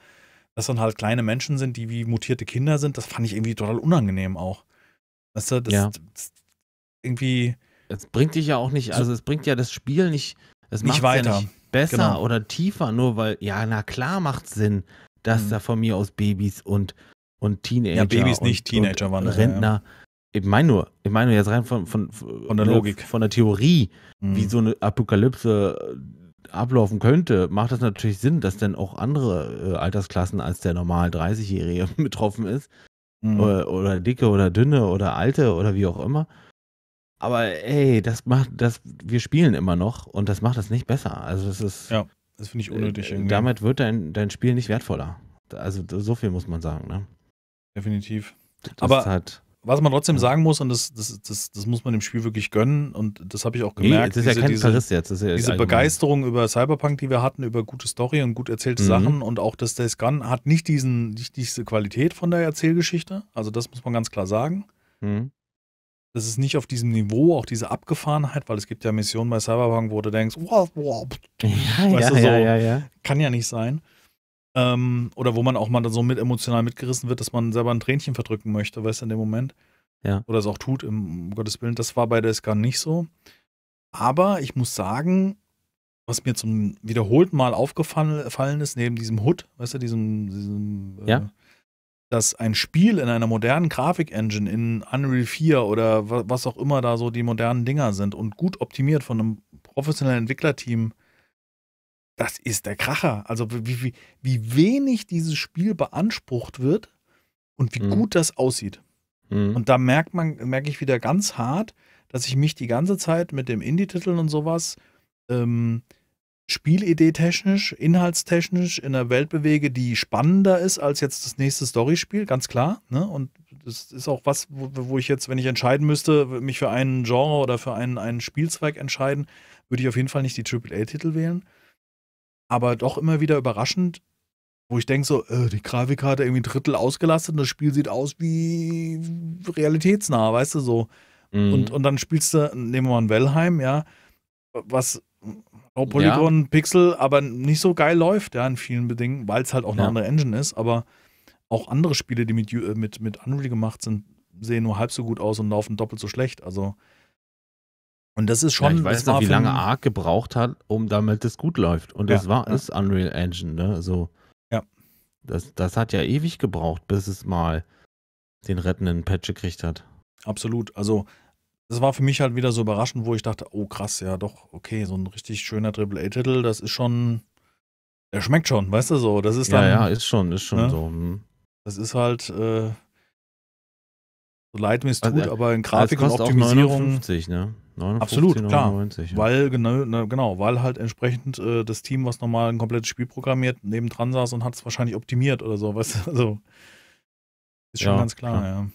dass dann halt kleine Menschen sind, die wie mutierte Kinder sind, das fand ich irgendwie total unangenehm auch. Weißt du, das, ja. das irgendwie. Es bringt dich ja auch nicht, also es bringt ja das Spiel nicht, es nicht weiter. Ja nicht besser genau. oder tiefer, nur weil, ja, na klar macht Sinn, dass mhm. da von mir aus Babys und, und Teenager. Ja, Babys nicht, Teenager und waren Rentner. Ja, ja ich meine nur, ich meine jetzt rein von, von, von der ne, Logik, von der Theorie, mhm. wie so eine Apokalypse äh, ablaufen könnte, macht das natürlich Sinn, dass dann auch andere äh, Altersklassen als der normal 30-Jährige betroffen ist. Mhm. Oder, oder, dicke oder dünne oder alte oder wie auch immer. Aber ey, das macht das, wir spielen immer noch und das macht das nicht besser. Also das ist. Ja, das finde ich unnötig. Äh, damit wird dein, dein Spiel nicht wertvoller. Also so viel muss man sagen, ne? Definitiv. Das Aber halt was man trotzdem sagen muss, und das, das, das, das muss man dem Spiel wirklich gönnen, und das habe ich auch gemerkt. Nee, das ist diese, ja kein diese, Paris jetzt. Ja diese Begeisterung über Cyberpunk, die wir hatten, über gute Story und gut erzählte mhm. Sachen und auch das Days Gun hat nicht, diesen, nicht diese Qualität von der Erzählgeschichte. Also, das muss man ganz klar sagen. Mhm. Das ist nicht auf diesem Niveau, auch diese Abgefahrenheit, weil es gibt ja Missionen bei Cyberpunk, wo du denkst, wow, wow, ja, ja, so, ja, kann ja nicht sein. Ähm, oder wo man auch mal so mit emotional mitgerissen wird, dass man selber ein Tränchen verdrücken möchte, weißt du, in dem Moment. Ja. Oder es auch tut, im, um Gottes Willen. Das war bei der SK nicht so. Aber ich muss sagen, was mir zum wiederholten Mal aufgefallen ist, neben diesem Hood, weißt du, diesem, diesem äh, ja. äh, dass ein Spiel in einer modernen Grafikengine, in Unreal 4 oder was auch immer da so die modernen Dinger sind und gut optimiert von einem professionellen Entwicklerteam das ist der Kracher. Also wie, wie, wie wenig dieses Spiel beansprucht wird und wie mhm. gut das aussieht. Mhm. Und da merkt man, merke ich wieder ganz hart, dass ich mich die ganze Zeit mit dem indie titel und sowas ähm, Spielidee technisch, inhaltstechnisch in einer Welt bewege, die spannender ist als jetzt das nächste Storyspiel, ganz klar. Ne? Und das ist auch was, wo, wo, ich jetzt, wenn ich entscheiden müsste, mich für einen Genre oder für einen, einen Spielzweig entscheiden, würde ich auf jeden Fall nicht die AAA-Titel wählen aber doch immer wieder überraschend, wo ich denke so, äh, die Grafikkarte irgendwie ein Drittel ausgelastet und das Spiel sieht aus wie realitätsnah, weißt du so. Mhm. Und, und dann spielst du, nehmen wir mal ein Wellheim, ja, was auch oh, Polygon, ja. Pixel, aber nicht so geil läuft, ja, in vielen Bedingungen, weil es halt auch eine andere Engine ist, aber auch andere Spiele, die mit, äh, mit, mit Unreal gemacht sind, sehen nur halb so gut aus und laufen doppelt so schlecht. Also und das ist schon. Ja, ich weiß noch, wie lange Arc gebraucht hat, um damit es gut läuft. Und ja, das war ja. ist Unreal Engine, ne? So. Ja. Das, das hat ja ewig gebraucht, bis es mal den rettenden Patch gekriegt hat. Absolut. Also, das war für mich halt wieder so überraschend, wo ich dachte, oh krass, ja doch, okay, so ein richtig schöner aaa titel das ist schon. Der schmeckt schon, weißt du so. Das ist dann. Ja, ja, ist schon, ist schon ne? so. Hm. Das ist halt. Äh, so leid mir es also, tut, also, aber in Grafik und Optimisierung. Auch 59, ne? Absolut, 99, klar. Ja. Weil, genau, genau, weil halt entsprechend äh, das Team, was nochmal ein komplettes Spiel programmiert, nebendran saß und hat es wahrscheinlich optimiert oder so, weißt du? Also, ist schon ja, ganz klar, klar, ja.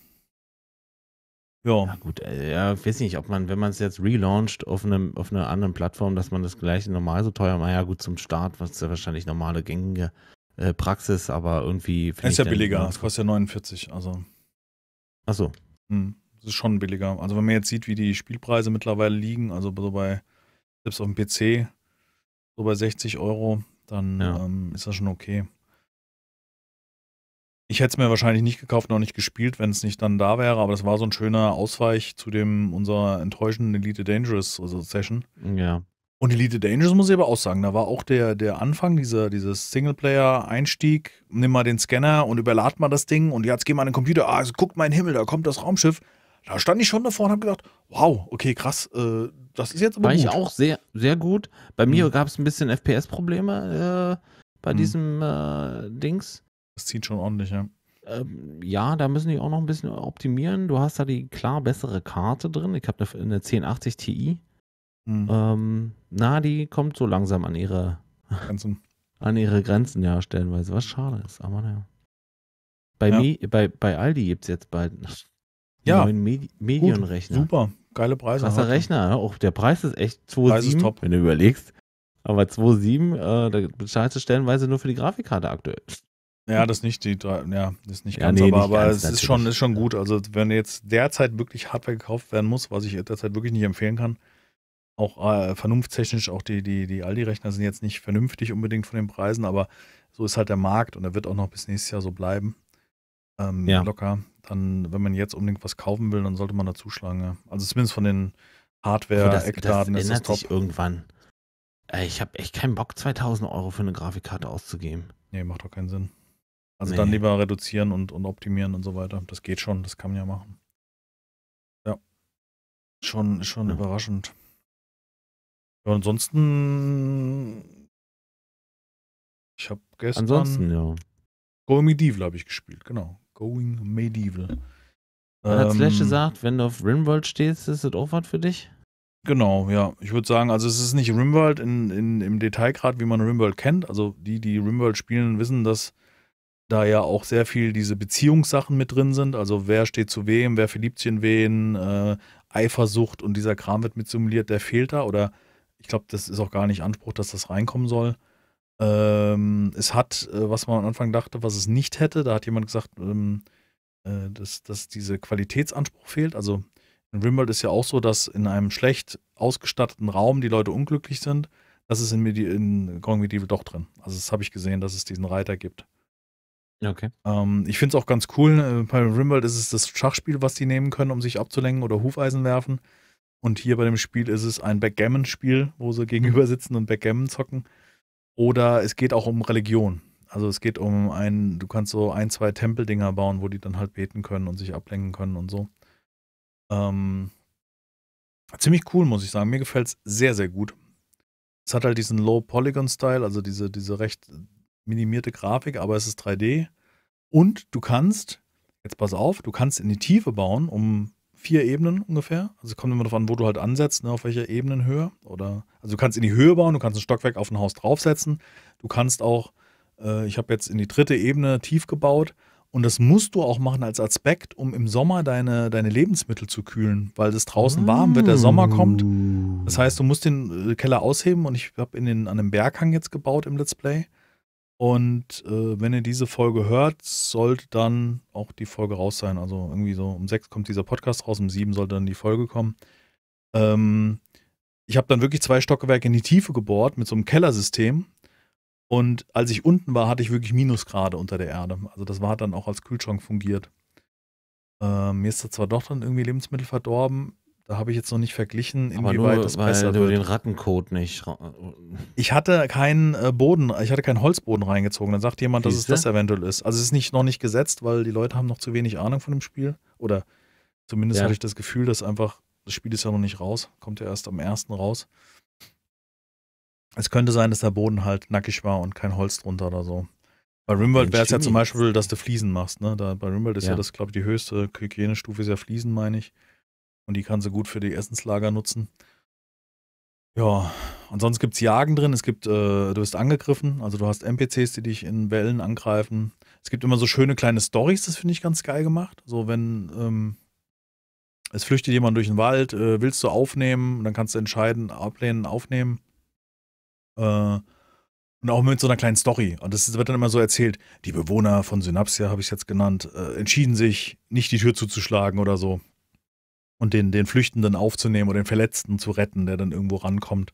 Ja. ja gut, äh, ja, weiß nicht, ob man, wenn man es jetzt relauncht auf, einem, auf einer anderen Plattform, dass man das gleiche normal so teuer macht. Ja, gut, zum Start, was ja wahrscheinlich normale gängige äh, Praxis, aber irgendwie. Ist ja billiger, es kostet ja 49, also. Ach so. Hm. Das ist schon billiger. Also wenn man jetzt sieht, wie die Spielpreise mittlerweile liegen, also so bei, selbst auf dem PC, so bei 60 Euro, dann ja. ähm, ist das schon okay. Ich hätte es mir wahrscheinlich nicht gekauft, noch nicht gespielt, wenn es nicht dann da wäre, aber das war so ein schöner Ausweich zu dem unserer enttäuschenden Elite Dangerous also Session. Ja. Und Elite Dangerous muss ich aber auch sagen, da war auch der, der Anfang, dieser, dieses Singleplayer-Einstieg, nimm mal den Scanner und überlad mal das Ding und jetzt geh mal an den Computer, ah, also guck mal in den Himmel, da kommt das Raumschiff. Da stand ich schon davor und habe gedacht, wow, okay, krass, äh, das ist jetzt aber War gut. ich auch sehr, sehr gut. Bei mir mhm. gab es ein bisschen FPS-Probleme äh, bei mhm. diesem äh, Dings. Das zieht schon ordentlich, ja. Ähm, ja, da müssen die auch noch ein bisschen optimieren. Du hast da die klar bessere Karte drin. Ich habe eine, 1080 Ti. Mhm. Ähm, na, die kommt so langsam an ihre Grenzen. An ihre Grenzen, ja, stellenweise. Was schade ist, aber naja. Bei, ja. bei, bei Aldi gibt es jetzt bald ja. Neuen Medi Medienrechner. Super, geile Preise. Krasser Rechner, ne? auch der Preis ist echt 2,7, wenn du überlegst. Aber 2,7, äh, da bezahlst du stellenweise nur für die Grafikkarte aktuell. Ja, das nicht die drei, ja, das nicht ja, ganz, nee, aber, nicht aber ganz, es ist schon, ist schon gut. Also wenn jetzt derzeit wirklich Hardware gekauft werden muss, was ich derzeit wirklich nicht empfehlen kann, auch äh, vernunfttechnisch, auch die, die, die Aldi-Rechner sind jetzt nicht vernünftig unbedingt von den Preisen, aber so ist halt der Markt und er wird auch noch bis nächstes Jahr so bleiben. Ähm, ja. Locker dann, wenn man jetzt unbedingt was kaufen will, dann sollte man da zuschlagen. Ja. Also zumindest von den Hardware-Eckdaten ist das top. Sich irgendwann. Ich habe echt keinen Bock, 2000 Euro für eine Grafikkarte auszugeben. Nee, macht doch keinen Sinn. Also nee. dann lieber reduzieren und, und optimieren und so weiter. Das geht schon, das kann man ja machen. Ja. Schon, schon ja. überraschend. Ja, ansonsten. Ich habe gestern. Ansonsten, ja. Go Medieval habe ich gespielt, genau. Going Medieval. hat Slash ähm, gesagt, wenn du auf Rimworld stehst, ist das auch was für dich? Genau, ja. Ich würde sagen, also es ist nicht Rimworld in, in, im Detailgrad, wie man Rimworld kennt. Also die, die Rimworld spielen, wissen, dass da ja auch sehr viel diese Beziehungssachen mit drin sind. Also wer steht zu wem, wer verliebt sich in wen, äh, Eifersucht und dieser Kram wird mit simuliert, der fehlt da. Oder ich glaube, das ist auch gar nicht Anspruch, dass das reinkommen soll. Ähm, es hat, äh, was man am Anfang dachte, was es nicht hätte, da hat jemand gesagt, ähm, äh, dass, dass dieser Qualitätsanspruch fehlt. Also in Wimbledon ist ja auch so, dass in einem schlecht ausgestatteten Raum die Leute unglücklich sind. Das ist in, Medi in Grand Medieval doch drin. Also das habe ich gesehen, dass es diesen Reiter gibt. Okay. Ähm, ich finde es auch ganz cool. Äh, bei Wimbledon ist es das Schachspiel, was die nehmen können, um sich abzulenken oder Hufeisen werfen. Und hier bei dem Spiel ist es ein Backgammon-Spiel, wo sie gegenüber sitzen und Backgammon zocken. Oder es geht auch um Religion. Also es geht um ein, du kannst so ein, zwei Tempeldinger bauen, wo die dann halt beten können und sich ablenken können und so. Ähm, ziemlich cool, muss ich sagen. Mir gefällt es sehr, sehr gut. Es hat halt diesen Low-Polygon-Style, also diese, diese recht minimierte Grafik, aber es ist 3D. Und du kannst, jetzt pass auf, du kannst in die Tiefe bauen, um vier Ebenen ungefähr. Also kommt immer darauf an, wo du halt ansetzt, ne, auf welcher Ebenenhöhe. Oder, also du kannst in die Höhe bauen, du kannst ein Stockwerk auf ein Haus draufsetzen. Du kannst auch, äh, ich habe jetzt in die dritte Ebene tief gebaut. Und das musst du auch machen als Aspekt, um im Sommer deine, deine Lebensmittel zu kühlen, weil es draußen warm wird, der Sommer kommt. Das heißt, du musst den äh, Keller ausheben und ich habe an einem Berghang jetzt gebaut im Let's Play. Und äh, wenn ihr diese Folge hört, sollte dann auch die Folge raus sein. Also irgendwie so um sechs kommt dieser Podcast raus, um sieben sollte dann die Folge kommen. Ähm, ich habe dann wirklich zwei Stockwerke in die Tiefe gebohrt mit so einem Kellersystem. Und als ich unten war, hatte ich wirklich Minusgrade unter der Erde. Also das war dann auch als Kühlschrank fungiert. Ähm, mir ist da zwar doch dann irgendwie Lebensmittel verdorben. Da habe ich jetzt noch nicht verglichen, inwieweit das besser du wird. den Rattencode nicht. Ich hatte keinen äh, Boden, ich hatte keinen Holzboden reingezogen. Dann sagt jemand, Siehste? dass es das eventuell ist. Also es ist nicht, noch nicht gesetzt, weil die Leute haben noch zu wenig Ahnung von dem Spiel. Oder zumindest ja. hatte ich das Gefühl, dass einfach, das Spiel ist ja noch nicht raus, kommt ja erst am ersten raus. Es könnte sein, dass der Boden halt nackig war und kein Holz drunter oder so. Bei Rimworld wäre es ja zum Beispiel, dass du Fliesen machst. Ne? Da, bei Rimworld ist ja, ja das, glaube ich, die höchste Hygienestufe ist ja Fliesen, meine ich. Und die kann sie gut für die Essenslager nutzen. Ja, und sonst gibt es Jagen drin. Es gibt, äh, du wirst angegriffen. Also du hast NPCs, die dich in Wellen angreifen. Es gibt immer so schöne kleine Stories. Das finde ich ganz geil gemacht. So wenn ähm, es flüchtet jemand durch den Wald, äh, willst du aufnehmen? dann kannst du entscheiden, ablehnen, aufnehmen. Äh, und auch mit so einer kleinen Story. Und das wird dann immer so erzählt. Die Bewohner von Synapsia, habe ich es jetzt genannt, äh, entschieden sich, nicht die Tür zuzuschlagen oder so und den, den Flüchtenden aufzunehmen oder den Verletzten zu retten, der dann irgendwo rankommt.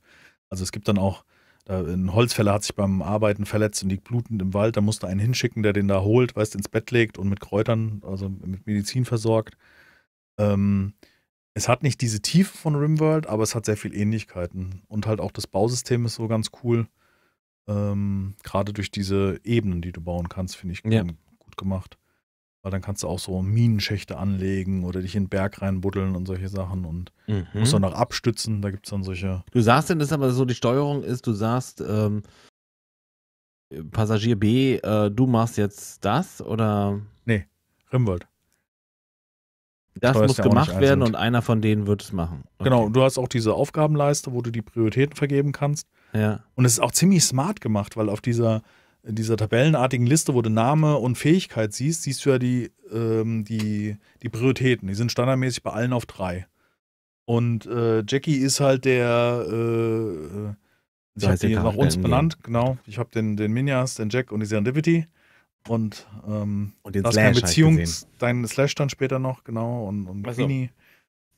Also es gibt dann auch, da ein Holzfäller hat sich beim Arbeiten verletzt und liegt blutend im Wald, da musste einen hinschicken, der den da holt, weißt, ins Bett legt und mit Kräutern, also mit Medizin versorgt. Ähm, es hat nicht diese Tiefe von RimWorld, aber es hat sehr viel Ähnlichkeiten. Und halt auch das Bausystem ist so ganz cool. Ähm, Gerade durch diese Ebenen, die du bauen kannst, finde ich ja. gut gemacht. Weil dann kannst du auch so Minenschächte anlegen oder dich in den Berg reinbuddeln und solche Sachen und mhm. musst dann auch abstützen. Da gibt es dann solche. Du sagst denn das aber so, die Steuerung ist, du sagst, ähm, Passagier B, äh, du machst jetzt das oder? Nee, Rimworld. Das muss gemacht werden und einer von denen wird es machen. Genau, okay. Genau, du hast auch diese Aufgabenleiste, wo du die Prioritäten vergeben kannst. Ja. Und es ist auch ziemlich smart gemacht, weil auf dieser in dieser tabellenartigen Liste, wo du Name und Fähigkeit siehst, siehst du ja die, ähm, die, die Prioritäten. Die sind standardmäßig bei allen auf drei. Und äh, Jackie ist halt der, äh, ich habe die nach uns benannt, gehen. genau. Ich habe den, den Minias, den Jack und die Serendipity. Und, ähm, und den Slash Beziehung, deinen Slash dann später noch, genau, und, und also. Queenie.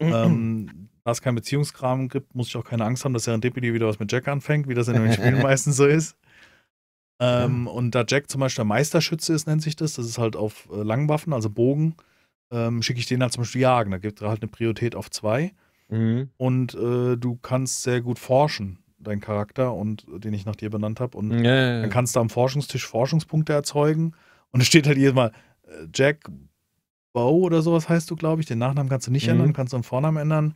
Mhm. ähm, da es keinen Beziehungskram gibt, muss ich auch keine Angst haben, dass Serendipity wieder was mit Jack anfängt, wie das in den Spielen meistens so ist. Ähm, ja. Und da Jack zum Beispiel der Meisterschütze ist, nennt sich das, das ist halt auf äh, Langwaffen, also Bogen, ähm, schicke ich den halt zum Beispiel jagen. Da gibt er halt eine Priorität auf zwei. Mhm. Und äh, du kannst sehr gut forschen, dein Charakter, und äh, den ich nach dir benannt habe. Und ja, ja, dann kannst du am Forschungstisch Forschungspunkte erzeugen. Und es steht halt jedes Mal, äh, Jack Bow oder sowas heißt du, glaube ich. Den Nachnamen kannst du nicht mhm. ändern, kannst du den Vornamen ändern.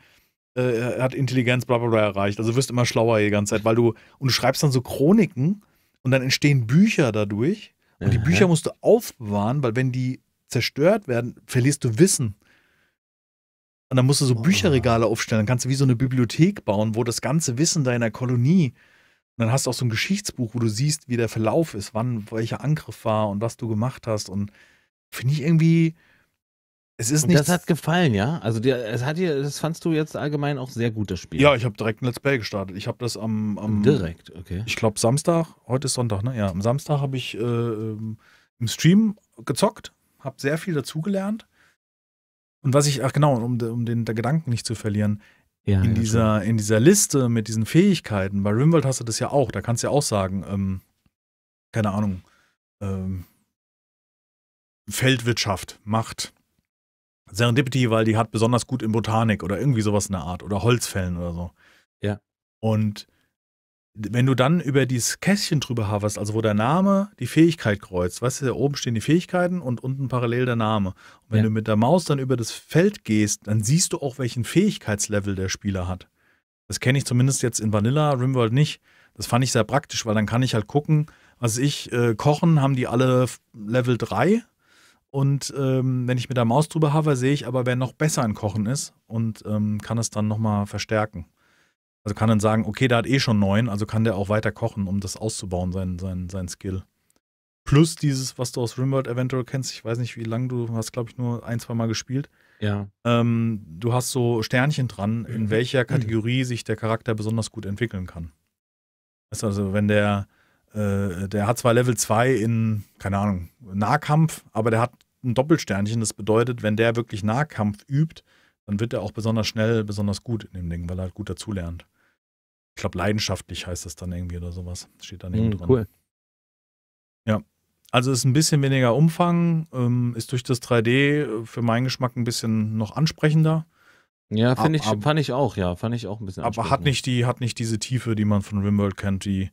Äh, er hat Intelligenz, bla bla bla erreicht. Also wirst immer schlauer die ganze Zeit, weil du, und du schreibst dann so Chroniken und dann entstehen Bücher dadurch. Und die Bücher musst du aufbewahren, weil wenn die zerstört werden, verlierst du Wissen. Und dann musst du so oh. Bücherregale aufstellen. Dann kannst du wie so eine Bibliothek bauen, wo das ganze Wissen deiner Kolonie. Und dann hast du auch so ein Geschichtsbuch, wo du siehst, wie der Verlauf ist, wann welcher Angriff war und was du gemacht hast. Und finde ich irgendwie es ist nicht. Das hat gefallen, ja. Also dir, es hat dir, das fandst du jetzt allgemein auch sehr gut, das Spiel. Ja, ich habe direkt ein Let's Play gestartet. Ich habe das am, am, Direkt, okay. Ich glaube Samstag, heute ist Sonntag, ne? Ja, am Samstag habe ich äh, ähm, im Stream gezockt, habe sehr viel dazugelernt. Und was ich, ach genau, um, um den Gedanken nicht zu verlieren, ja, in, ja, dieser, in dieser Liste mit diesen Fähigkeiten, bei Rimworld hast du das ja auch, da kannst du ja auch sagen, ähm, keine Ahnung, ähm, Feldwirtschaft macht Serendipity, weil die hat besonders gut in Botanik oder irgendwie sowas in der Art oder Holzfällen oder so. Ja. Und wenn du dann über dieses Kästchen drüber haverst, also wo der Name die Fähigkeit kreuzt, weißt du, da oben stehen die Fähigkeiten und unten parallel der Name. Und wenn ja. du mit der Maus dann über das Feld gehst, dann siehst du auch, welchen Fähigkeitslevel der Spieler hat. Das kenne ich zumindest jetzt in Vanilla, Rimworld nicht. Das fand ich sehr praktisch, weil dann kann ich halt gucken, was ich, äh, kochen haben die alle Level 3 und ähm, wenn ich mit der Maus drüber habe, sehe ich aber, wer noch besser in Kochen ist und ähm, kann es dann nochmal verstärken. Also kann dann sagen, okay, der hat eh schon neun, also kann der auch weiter kochen, um das auszubauen, sein, sein, sein Skill. Plus dieses, was du aus Rimworld eventuell kennst, ich weiß nicht, wie lange du hast, glaube ich, nur ein, zwei Mal gespielt. Ja. Ähm, du hast so Sternchen dran, in mhm. welcher Kategorie mhm. sich der Charakter besonders gut entwickeln kann. Weißt du, also wenn der, äh, der hat zwar Level 2 in, keine Ahnung, Nahkampf, aber der hat ein Doppelsternchen. Das bedeutet, wenn der wirklich Nahkampf übt, dann wird er auch besonders schnell, besonders gut in dem Ding, weil er halt gut dazulernt. Ich glaube, leidenschaftlich heißt das dann irgendwie oder sowas. Steht da neben mhm, dran. Cool. Ja. Also ist ein bisschen weniger Umfang, ähm, ist durch das 3D äh, für meinen Geschmack ein bisschen noch ansprechender. Ja, finde ich, ab, fand ich auch, ja, fand ich auch ein bisschen. ansprechender. Aber hat nicht die, hat nicht diese Tiefe, die man von Rimworld kennt, die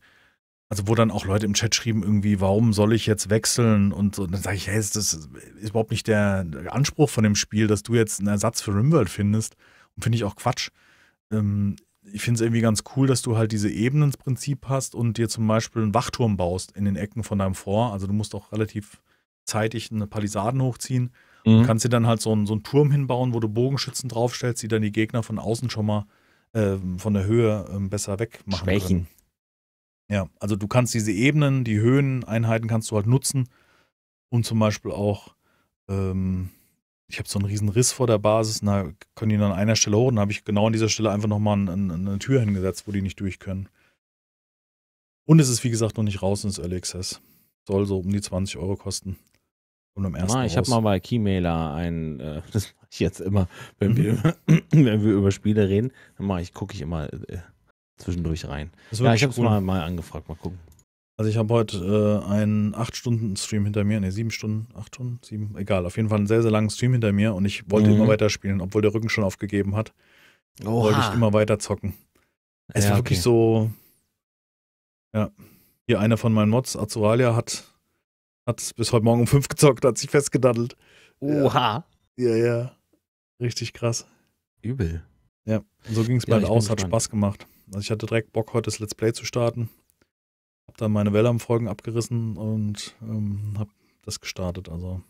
also wo dann auch Leute im Chat schrieben, irgendwie, warum soll ich jetzt wechseln? Und, und dann sage ich, hey, das ist überhaupt nicht der Anspruch von dem Spiel, dass du jetzt einen Ersatz für Rimworld findest. Und finde ich auch Quatsch. Ähm, ich finde es irgendwie ganz cool, dass du halt diese Ebenen ins Prinzip hast und dir zum Beispiel einen Wachturm baust in den Ecken von deinem Fort. Also du musst auch relativ zeitig eine Palisaden hochziehen mhm. und kannst dir dann halt so einen, so einen Turm hinbauen, wo du Bogenschützen draufstellst, die dann die Gegner von außen schon mal äh, von der Höhe äh, besser wegmachen Schwächen. Können. Ja, also du kannst diese Ebenen, die Höheneinheiten kannst du halt nutzen, um zum Beispiel auch, ähm, ich habe so einen riesen Riss vor der Basis, da können die dann an einer Stelle hoch, dann habe ich genau an dieser Stelle einfach nochmal ein, ein, eine Tür hingesetzt, wo die nicht durch können. Und es ist, wie gesagt, noch nicht raus ins Early Access. Soll so um die 20 Euro kosten. Und am ersten ah, ich habe mal bei Keymailer ein, äh, das mache ich jetzt immer, wenn, mhm. wir, wenn wir über Spiele reden, dann mache ich, gucke ich immer, äh, zwischendurch rein. Ja, ich habe es mal, mal angefragt, mal gucken. Also ich habe heute äh, einen 8-Stunden-Stream hinter mir, ne, 7 Stunden, 8 Stunden, 7, egal, auf jeden Fall einen sehr, sehr langen Stream hinter mir und ich wollte mhm. immer weiterspielen, obwohl der Rücken schon aufgegeben hat. Oha. Wollte ich immer weiter zocken. Es ja, war okay. wirklich so, ja. Hier einer von meinen Mods, Azuralia, hat, hat bis heute Morgen um 5 gezockt, hat sich festgedaddelt. Oha. Ja, ja. Richtig krass. Übel. Ja, und so ging es bald aus, hat Spaß gemacht. Also ich hatte direkt Bock, heute das Let's Play zu starten. Hab dann meine Welle am Folgen abgerissen und ähm, hab das gestartet. Also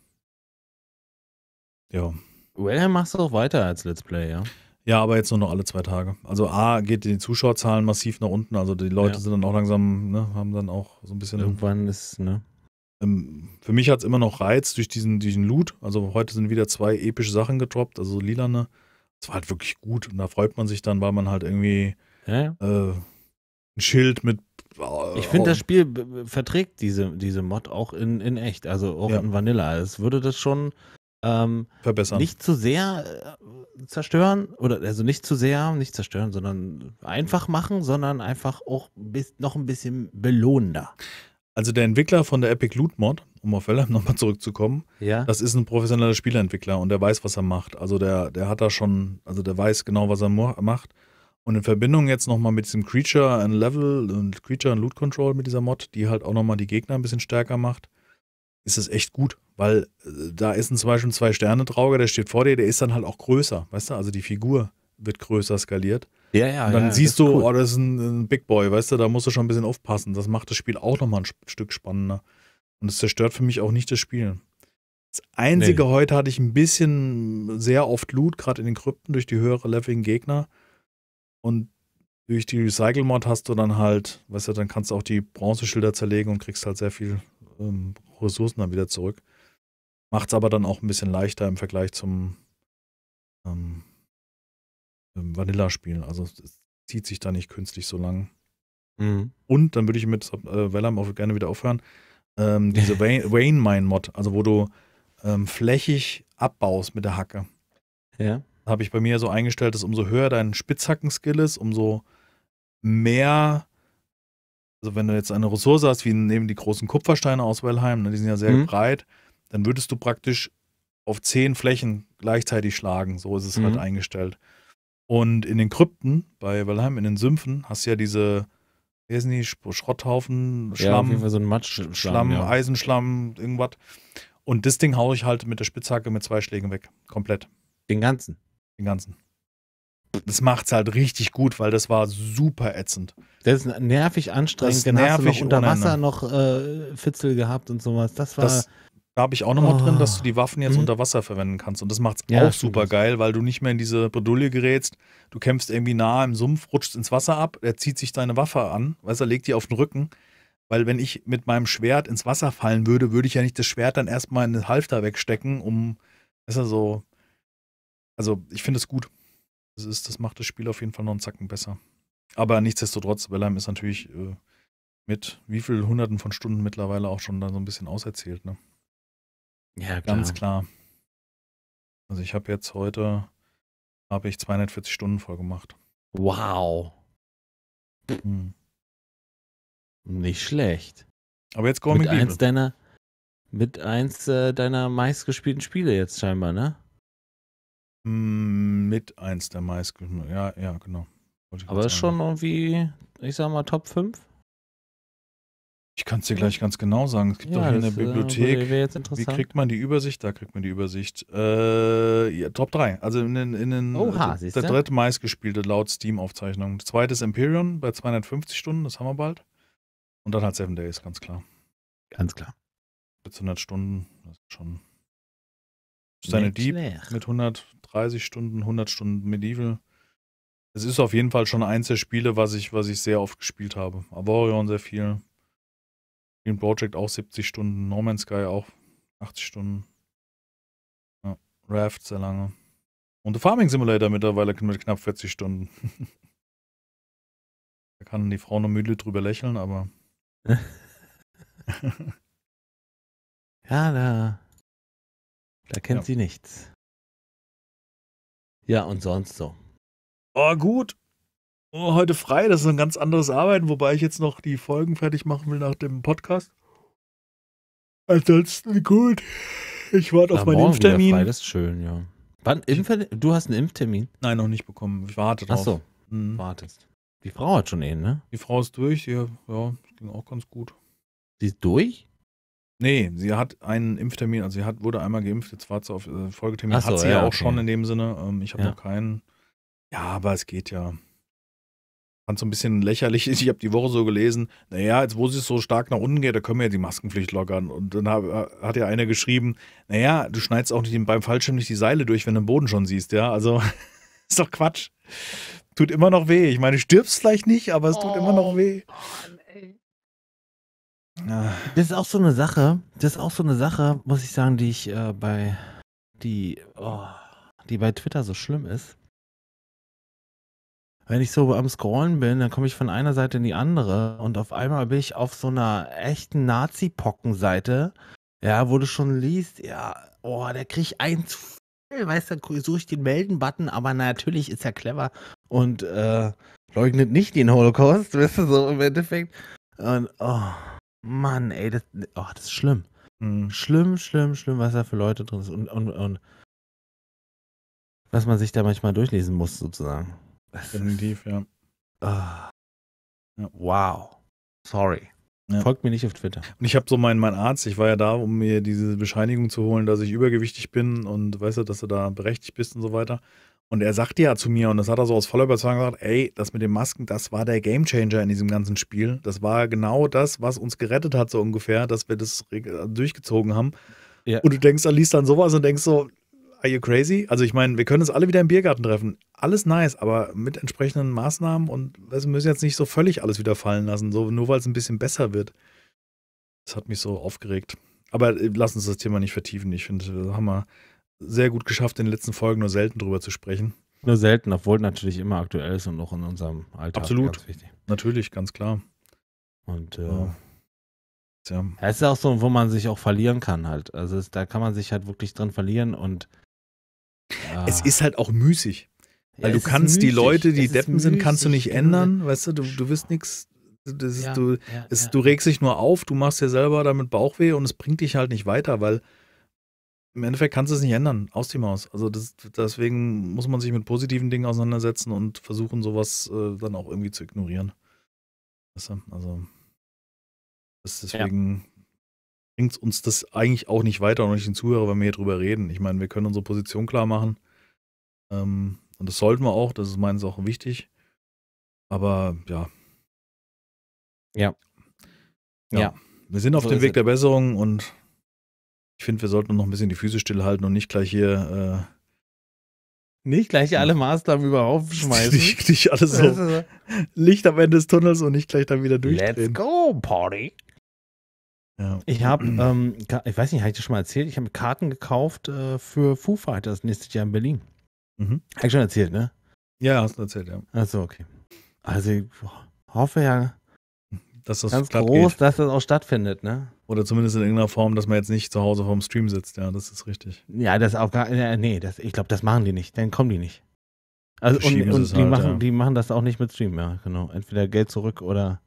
ja. Wellham machst du auch weiter als Let's Play, ja? Ja, aber jetzt nur noch alle zwei Tage. Also A geht die Zuschauerzahlen massiv nach unten. Also die Leute ja. sind dann auch langsam, ne, haben dann auch so ein bisschen. Irgendwann ist, ne? für mich hat es immer noch Reiz durch diesen, diesen Loot. Also heute sind wieder zwei epische Sachen gedroppt, also lilane. Es war halt wirklich gut und da freut man sich dann, weil man halt irgendwie ja. Äh, ein Schild mit. Äh, ich finde, das Spiel verträgt diese, diese Mod auch in, in echt, also auch ja. in Vanilla. Es würde das schon ähm, verbessern. Nicht zu sehr äh, zerstören oder also nicht zu sehr, nicht zerstören, sondern einfach machen, sondern einfach auch bis, noch ein bisschen belohnender. Also der Entwickler von der Epic Loot Mod, um auf Valheim nochmal zurückzukommen, ja. das ist ein professioneller Spieleentwickler und der weiß, was er macht. Also der, der hat da schon, also der weiß genau, was er macht. Und in Verbindung jetzt nochmal mit diesem Creature and Level und Creature and Loot Control mit dieser Mod, die halt auch nochmal die Gegner ein bisschen stärker macht, ist es echt gut, weil äh, da ist ein zum Beispiel Zwei-Sterne-Trauger, der steht vor dir, der ist dann halt auch größer, weißt du? Also die Figur wird größer skaliert. Ja, ja, und dann ja, siehst du, cool. oh, das ist ein, ein, Big Boy, weißt du, da musst du schon ein bisschen aufpassen. Das macht das Spiel auch nochmal ein Stück spannender. Und es zerstört für mich auch nicht das Spiel. Das Einzige, nee. heute hatte ich ein bisschen sehr oft Loot, gerade in den Krypten durch die höhere Leveling Gegner. Und durch die Recycle-Mod hast du dann halt, weißt du, dann kannst du auch die Bronzeschilder zerlegen und kriegst halt sehr viel ähm, Ressourcen dann wieder zurück. Macht es aber dann auch ein bisschen leichter im Vergleich zum ähm, Vanilla-Spielen. Also es zieht sich da nicht künstlich so lang. Mhm. Und dann würde ich mit äh, Velam auch gerne wieder aufhören. Ähm, diese Wayne Mine Mod, also wo du ähm, flächig abbaust mit der Hacke. Ja habe ich bei mir so eingestellt, dass umso höher dein Spitzhacken-Skill ist, umso mehr, also wenn du jetzt eine Ressource hast, wie neben die großen Kupfersteine aus Wellheim, ne, die sind ja sehr mhm. breit, dann würdest du praktisch auf zehn Flächen gleichzeitig schlagen. So ist es halt mhm. halt eingestellt. Und in den Krypten bei Wellheim, in den Sümpfen, hast du ja diese, wie heißen die, Schrotthaufen, Schlamm, ja, so Matschschlamm, Schlamm, ja. Eisenschlamm, irgendwas. Und das Ding haue ich halt mit der Spitzhacke mit zwei Schlägen weg. Komplett. Den ganzen? den ganzen. Das macht's halt richtig gut, weil das war super ätzend. Das ist nervig anstrengend. Das ist nervig hast du noch unter Wasser noch äh, Fitzel gehabt und sowas. Das war. Das, da habe ich auch nochmal oh. drin, dass du die Waffen jetzt mhm. unter Wasser verwenden kannst. Und das macht's ja, auch super geil, weil du nicht mehr in diese Bredouille gerätst. Du kämpfst irgendwie nah im Sumpf, rutschst ins Wasser ab, er zieht sich deine Waffe an, weißt du, legt die auf den Rücken. Weil wenn ich mit meinem Schwert ins Wasser fallen würde, würde ich ja nicht das Schwert dann erstmal in den Halfter wegstecken, um, weißt du, so, also ich finde es gut. Das, ist, das macht das Spiel auf jeden Fall noch einen Zacken besser. Aber nichtsdestotrotz, Valheim ist natürlich äh, mit wie vielen Hunderten von Stunden mittlerweile auch schon dann so ein bisschen auserzählt, ne? Ja, klar. Ganz klar. Also ich habe jetzt heute, habe ich 240 Stunden vollgemacht. Wow. Hm. Nicht schlecht. Aber jetzt kommen wir mit eins mit äh, eins deiner meistgespielten Spiele jetzt scheinbar, ne? Mm, mit eins der meisten. Ja, ja, genau. Aber ist schon irgendwie, ich sag mal, Top 5? Ich kann es dir gleich ganz genau sagen. Es gibt ja, auch hier in der äh, Bibliothek. Wie kriegt man die Übersicht? Da kriegt man die Übersicht. Äh, ja, Top 3. Also in den. In den Oha, also der, der dritte meistgespielte laut Steam-Aufzeichnung. Zweites Imperium bei 250 Stunden, das haben wir bald. Und dann halt Seven Days, ganz klar. Ganz klar. 1400 Stunden, das ist schon seine Nicht Deep schlecht. mit 130 Stunden, 100 Stunden Medieval. Es ist auf jeden Fall schon eins der Spiele, was ich, was ich sehr oft gespielt habe. Avorion sehr viel. Green Project auch 70 Stunden. No Man's Sky auch 80 Stunden. Ja, Raft sehr lange. Und The Farming Simulator mittlerweile mit knapp 40 Stunden. da kann die Frau nur müde drüber lächeln, aber. ja, da da kennt ja. sie nichts. Ja, und sonst so. Oh, gut. Oh, heute frei, das ist ein ganz anderes Arbeiten, wobei ich jetzt noch die Folgen fertig machen will nach dem Podcast. Ansonsten gut. Ich warte auf meinen Impftermin. Frei, das ist schön, ja. Wann Impftermin? Du hast einen Impftermin? Nein, noch nicht bekommen. Ich warte drauf. Ach so, mhm. wartest. Die Frau hat schon einen, ne? Die Frau ist durch, ja, ja, das ging auch ganz gut. Sie ist durch? Nee, sie hat einen Impftermin, also sie hat, wurde einmal geimpft, jetzt war sie auf äh, Folgetermin, so, hat sie ja, auch okay. schon in dem Sinne. Ähm, ich habe ja. noch keinen. Ja, aber es geht ja. Fand so ein bisschen lächerlich. Ich habe die Woche so gelesen, naja, jetzt wo sie so stark nach unten geht, da können wir ja die Maskenpflicht lockern. Und dann hab, äh, hat ja einer geschrieben, naja, du schneidest auch nicht beim Fallschirm nicht die Seile durch, wenn du den Boden schon siehst, ja. Also ist doch Quatsch. Tut immer noch weh. Ich meine, du stirbst vielleicht nicht, aber es oh. tut immer noch oh, weh. Oh, das ist auch so eine Sache, das ist auch so eine Sache, muss ich sagen, die ich äh, bei die, oh, die bei Twitter so schlimm ist. Wenn ich so am Scrollen bin, dann komme ich von einer Seite in die andere und auf einmal bin ich auf so einer echten Nazi-Pocken-Seite, ja, wo du schon liest, ja, oh, der kriegt eins zu viel, weißt du, suche ich den Melden-Button, aber natürlich ist er clever und äh, leugnet nicht den Holocaust, weißt du, so im Endeffekt. Und, oh. Mann, ey, das, oh, das ist schlimm. Mhm. Schlimm, schlimm, schlimm, was da für Leute drin ist und, und, und was man sich da manchmal durchlesen muss, sozusagen. Definitiv, ja. Oh. ja. Wow. Sorry. Ja. Folgt mir nicht auf Twitter. Und ich habe so meinen mein Arzt, ich war ja da, um mir diese Bescheinigung zu holen, dass ich übergewichtig bin und weißt du, dass du da berechtigt bist und so weiter. Und er sagte ja zu mir, und das hat er so aus voller Überzeugung gesagt, ey, das mit den Masken, das war der Gamechanger in diesem ganzen Spiel. Das war genau das, was uns gerettet hat, so ungefähr, dass wir das durchgezogen haben. Ja. Und du denkst, liest dann sowas und denkst so, are you crazy? Also ich meine, wir können uns alle wieder im Biergarten treffen. Alles nice, aber mit entsprechenden Maßnahmen und wir müssen jetzt nicht so völlig alles wieder fallen lassen, so nur weil es ein bisschen besser wird. Das hat mich so aufgeregt. Aber äh, lass uns das Thema nicht vertiefen. Ich finde, das haben wir sehr gut geschafft, in den letzten Folgen nur selten drüber zu sprechen. Nur selten, obwohl natürlich immer aktuell ist und noch in unserem Alltag. Absolut. Ganz natürlich, ganz klar. Und äh, ja. Tja. Es ist auch so, wo man sich auch verlieren kann halt. Also es, da kann man sich halt wirklich drin verlieren und ah. es ist halt auch müßig. Weil ja, du kannst die Leute, die Deppen sind, kannst du nicht genau. ändern, weißt du, du, du wirst nichts, ja, du, ja, es, du regst dich nur auf, du machst dir selber damit Bauchweh und es bringt dich halt nicht weiter, weil im Endeffekt kannst du es nicht ändern, aus dem Haus. Also das, deswegen muss man sich mit positiven Dingen auseinandersetzen und versuchen, sowas äh, dann auch irgendwie zu ignorieren. Weißt du? Also deswegen ja. bringt uns das eigentlich auch nicht weiter und nicht den Zuhörer, wenn wir hier drüber reden. Ich meine, wir können unsere Position klar machen. Ähm, und das sollten wir auch, das ist meines auch wichtig. Aber ja. Ja. Ja. ja. Wir sind auf also dem Weg der Besserung und ich finde, wir sollten noch ein bisschen die Füße stillhalten und nicht gleich hier. Äh, nicht gleich ja. alle Maßnahmen überhaupt schmeißen. nicht, nicht alles so. Licht am Ende des Tunnels und nicht gleich dann wieder durchdrehen. Let's go, Party. Ja. Ich habe, ähm, ich weiß nicht, habe ich dir schon mal erzählt? Ich habe Karten gekauft äh, für Foo Fighters nächstes Jahr in Berlin. Mhm. Habe ich schon erzählt, ne? Ja, hast du erzählt, ja. Achso, okay. Also, ich hoffe ja, dass das ganz groß, geht. dass das auch stattfindet, ne? Oder zumindest in irgendeiner Form, dass man jetzt nicht zu Hause vorm Stream sitzt. Ja, das ist richtig. Ja, das auch gar, nee, das, ich glaube, das machen die nicht. Dann kommen die nicht. Also und, und die, halt, machen, ja. die machen das auch nicht mit Stream, ja, genau. Entweder Geld zurück oder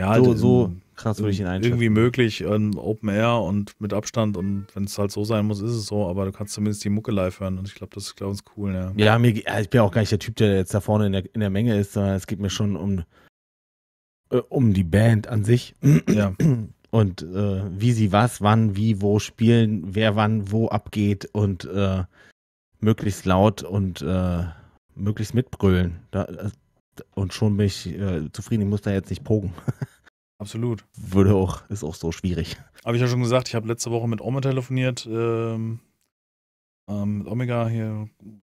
ja, so, halt, so ähm, krass würde ich ihn einschätzen. Irgendwie möglich, ähm, Open Air und mit Abstand und wenn es halt so sein muss, ist es so, aber du kannst zumindest die Mucke live hören und ich glaube, das ist glaube ich cool, ja. Ja, mir, ich bin auch gar nicht der Typ, der jetzt da vorne in der, in der Menge ist, sondern es geht mir schon um, äh, um die Band an sich. Ja. Und äh, wie sie was, wann, wie, wo spielen, wer wann, wo abgeht und äh, möglichst laut und äh, möglichst mitbrüllen. Da, äh, und schon bin ich äh, zufrieden, ich muss da jetzt nicht pogen. Absolut. Würde auch, ist auch so schwierig. Habe ich ja schon gesagt, ich habe letzte Woche mit Oma telefoniert, ähm, ähm, mit Omega hier,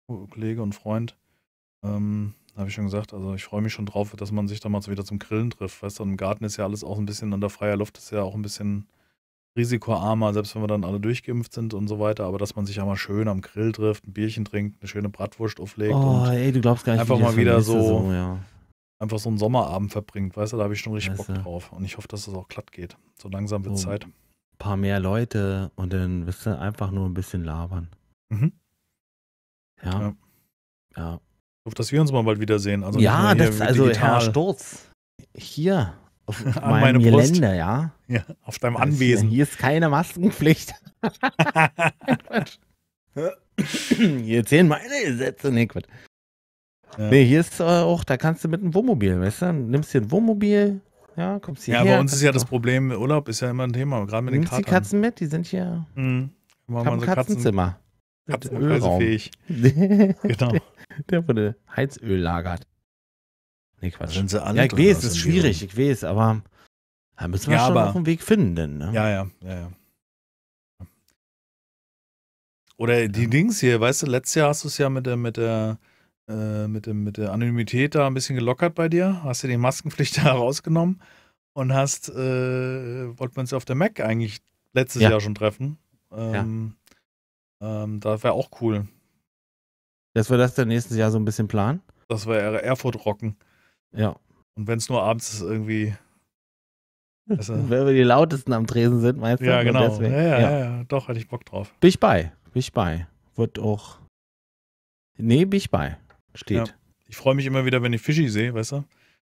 Kollege und Freund. Ähm, habe ich schon gesagt, also ich freue mich schon drauf, dass man sich da mal wieder zum Grillen trifft. Weißt du, im Garten ist ja alles auch ein bisschen an der freier Luft, ist ja auch ein bisschen risikoarmer, selbst wenn wir dann alle durchgeimpft sind und so weiter, aber dass man sich ja mal schön am Grill trifft, ein Bierchen trinkt, eine schöne Bratwurst auflegt oh, und ey, nicht, einfach mal wieder so, so also, ja. einfach so einen Sommerabend verbringt, weißt du, da habe ich schon richtig weißt Bock du? drauf und ich hoffe, dass es das auch glatt geht. So langsam wird so, Zeit. Ein paar mehr Leute und dann wirst du einfach nur ein bisschen labern. Mhm. ja. ja. Ja, auf dass wir uns mal bald wiedersehen. Also ja, das, ist also digital. Herr Sturz, hier auf An meinem Gelände, ja. ja. Auf deinem das Anwesen. Ist, hier ist keine Maskenpflicht. hier zählen meine Gesetze, nee, Quatsch. Ja. Nee, hier ist äh, auch, da kannst du mit einem Wohnmobil, weißt du, nimmst dir ein Wohnmobil, ja, kommst hier Ja, her, bei uns ist ja das Problem, Urlaub ist ja immer ein Thema, gerade mit den Katzen. die Katzen mit, die sind hier. Mhm. Machen wir unser Katzenzimmer. Ölreisefähig. genau. Der wurde Heizöl lagert. Nee, Quatsch. Sind sie alle ja, ich weiß, es ist schwierig, ich weiß, aber da müssen wir ja, schon aber, noch einen Weg finden. Ne? Ja, ja, ja, ja. Oder die Dings hier, weißt du, letztes Jahr hast du es ja mit der, mit der, äh, mit, dem, mit der Anonymität da ein bisschen gelockert bei dir. Hast du die Maskenpflicht da rausgenommen und hast, äh, wollten wir uns auf der Mac eigentlich letztes ja. Jahr schon treffen. Ähm, ähm, das wäre auch cool. Dass wir das dann nächstes Jahr so ein bisschen planen? Das wäre Erfurt rocken. Ja. Und wenn es nur abends ist, irgendwie. Also wenn wir die lautesten am Tresen sind, meinst du? Ja, genau. Ja ja, ja, ja, Doch, hätte ich Bock drauf. Bin ich bei. Bin ich bei. Wird auch. Nee, bin ich bei. Steht. Ja. Ich freue mich immer wieder, wenn ich Fischi sehe, weißt du?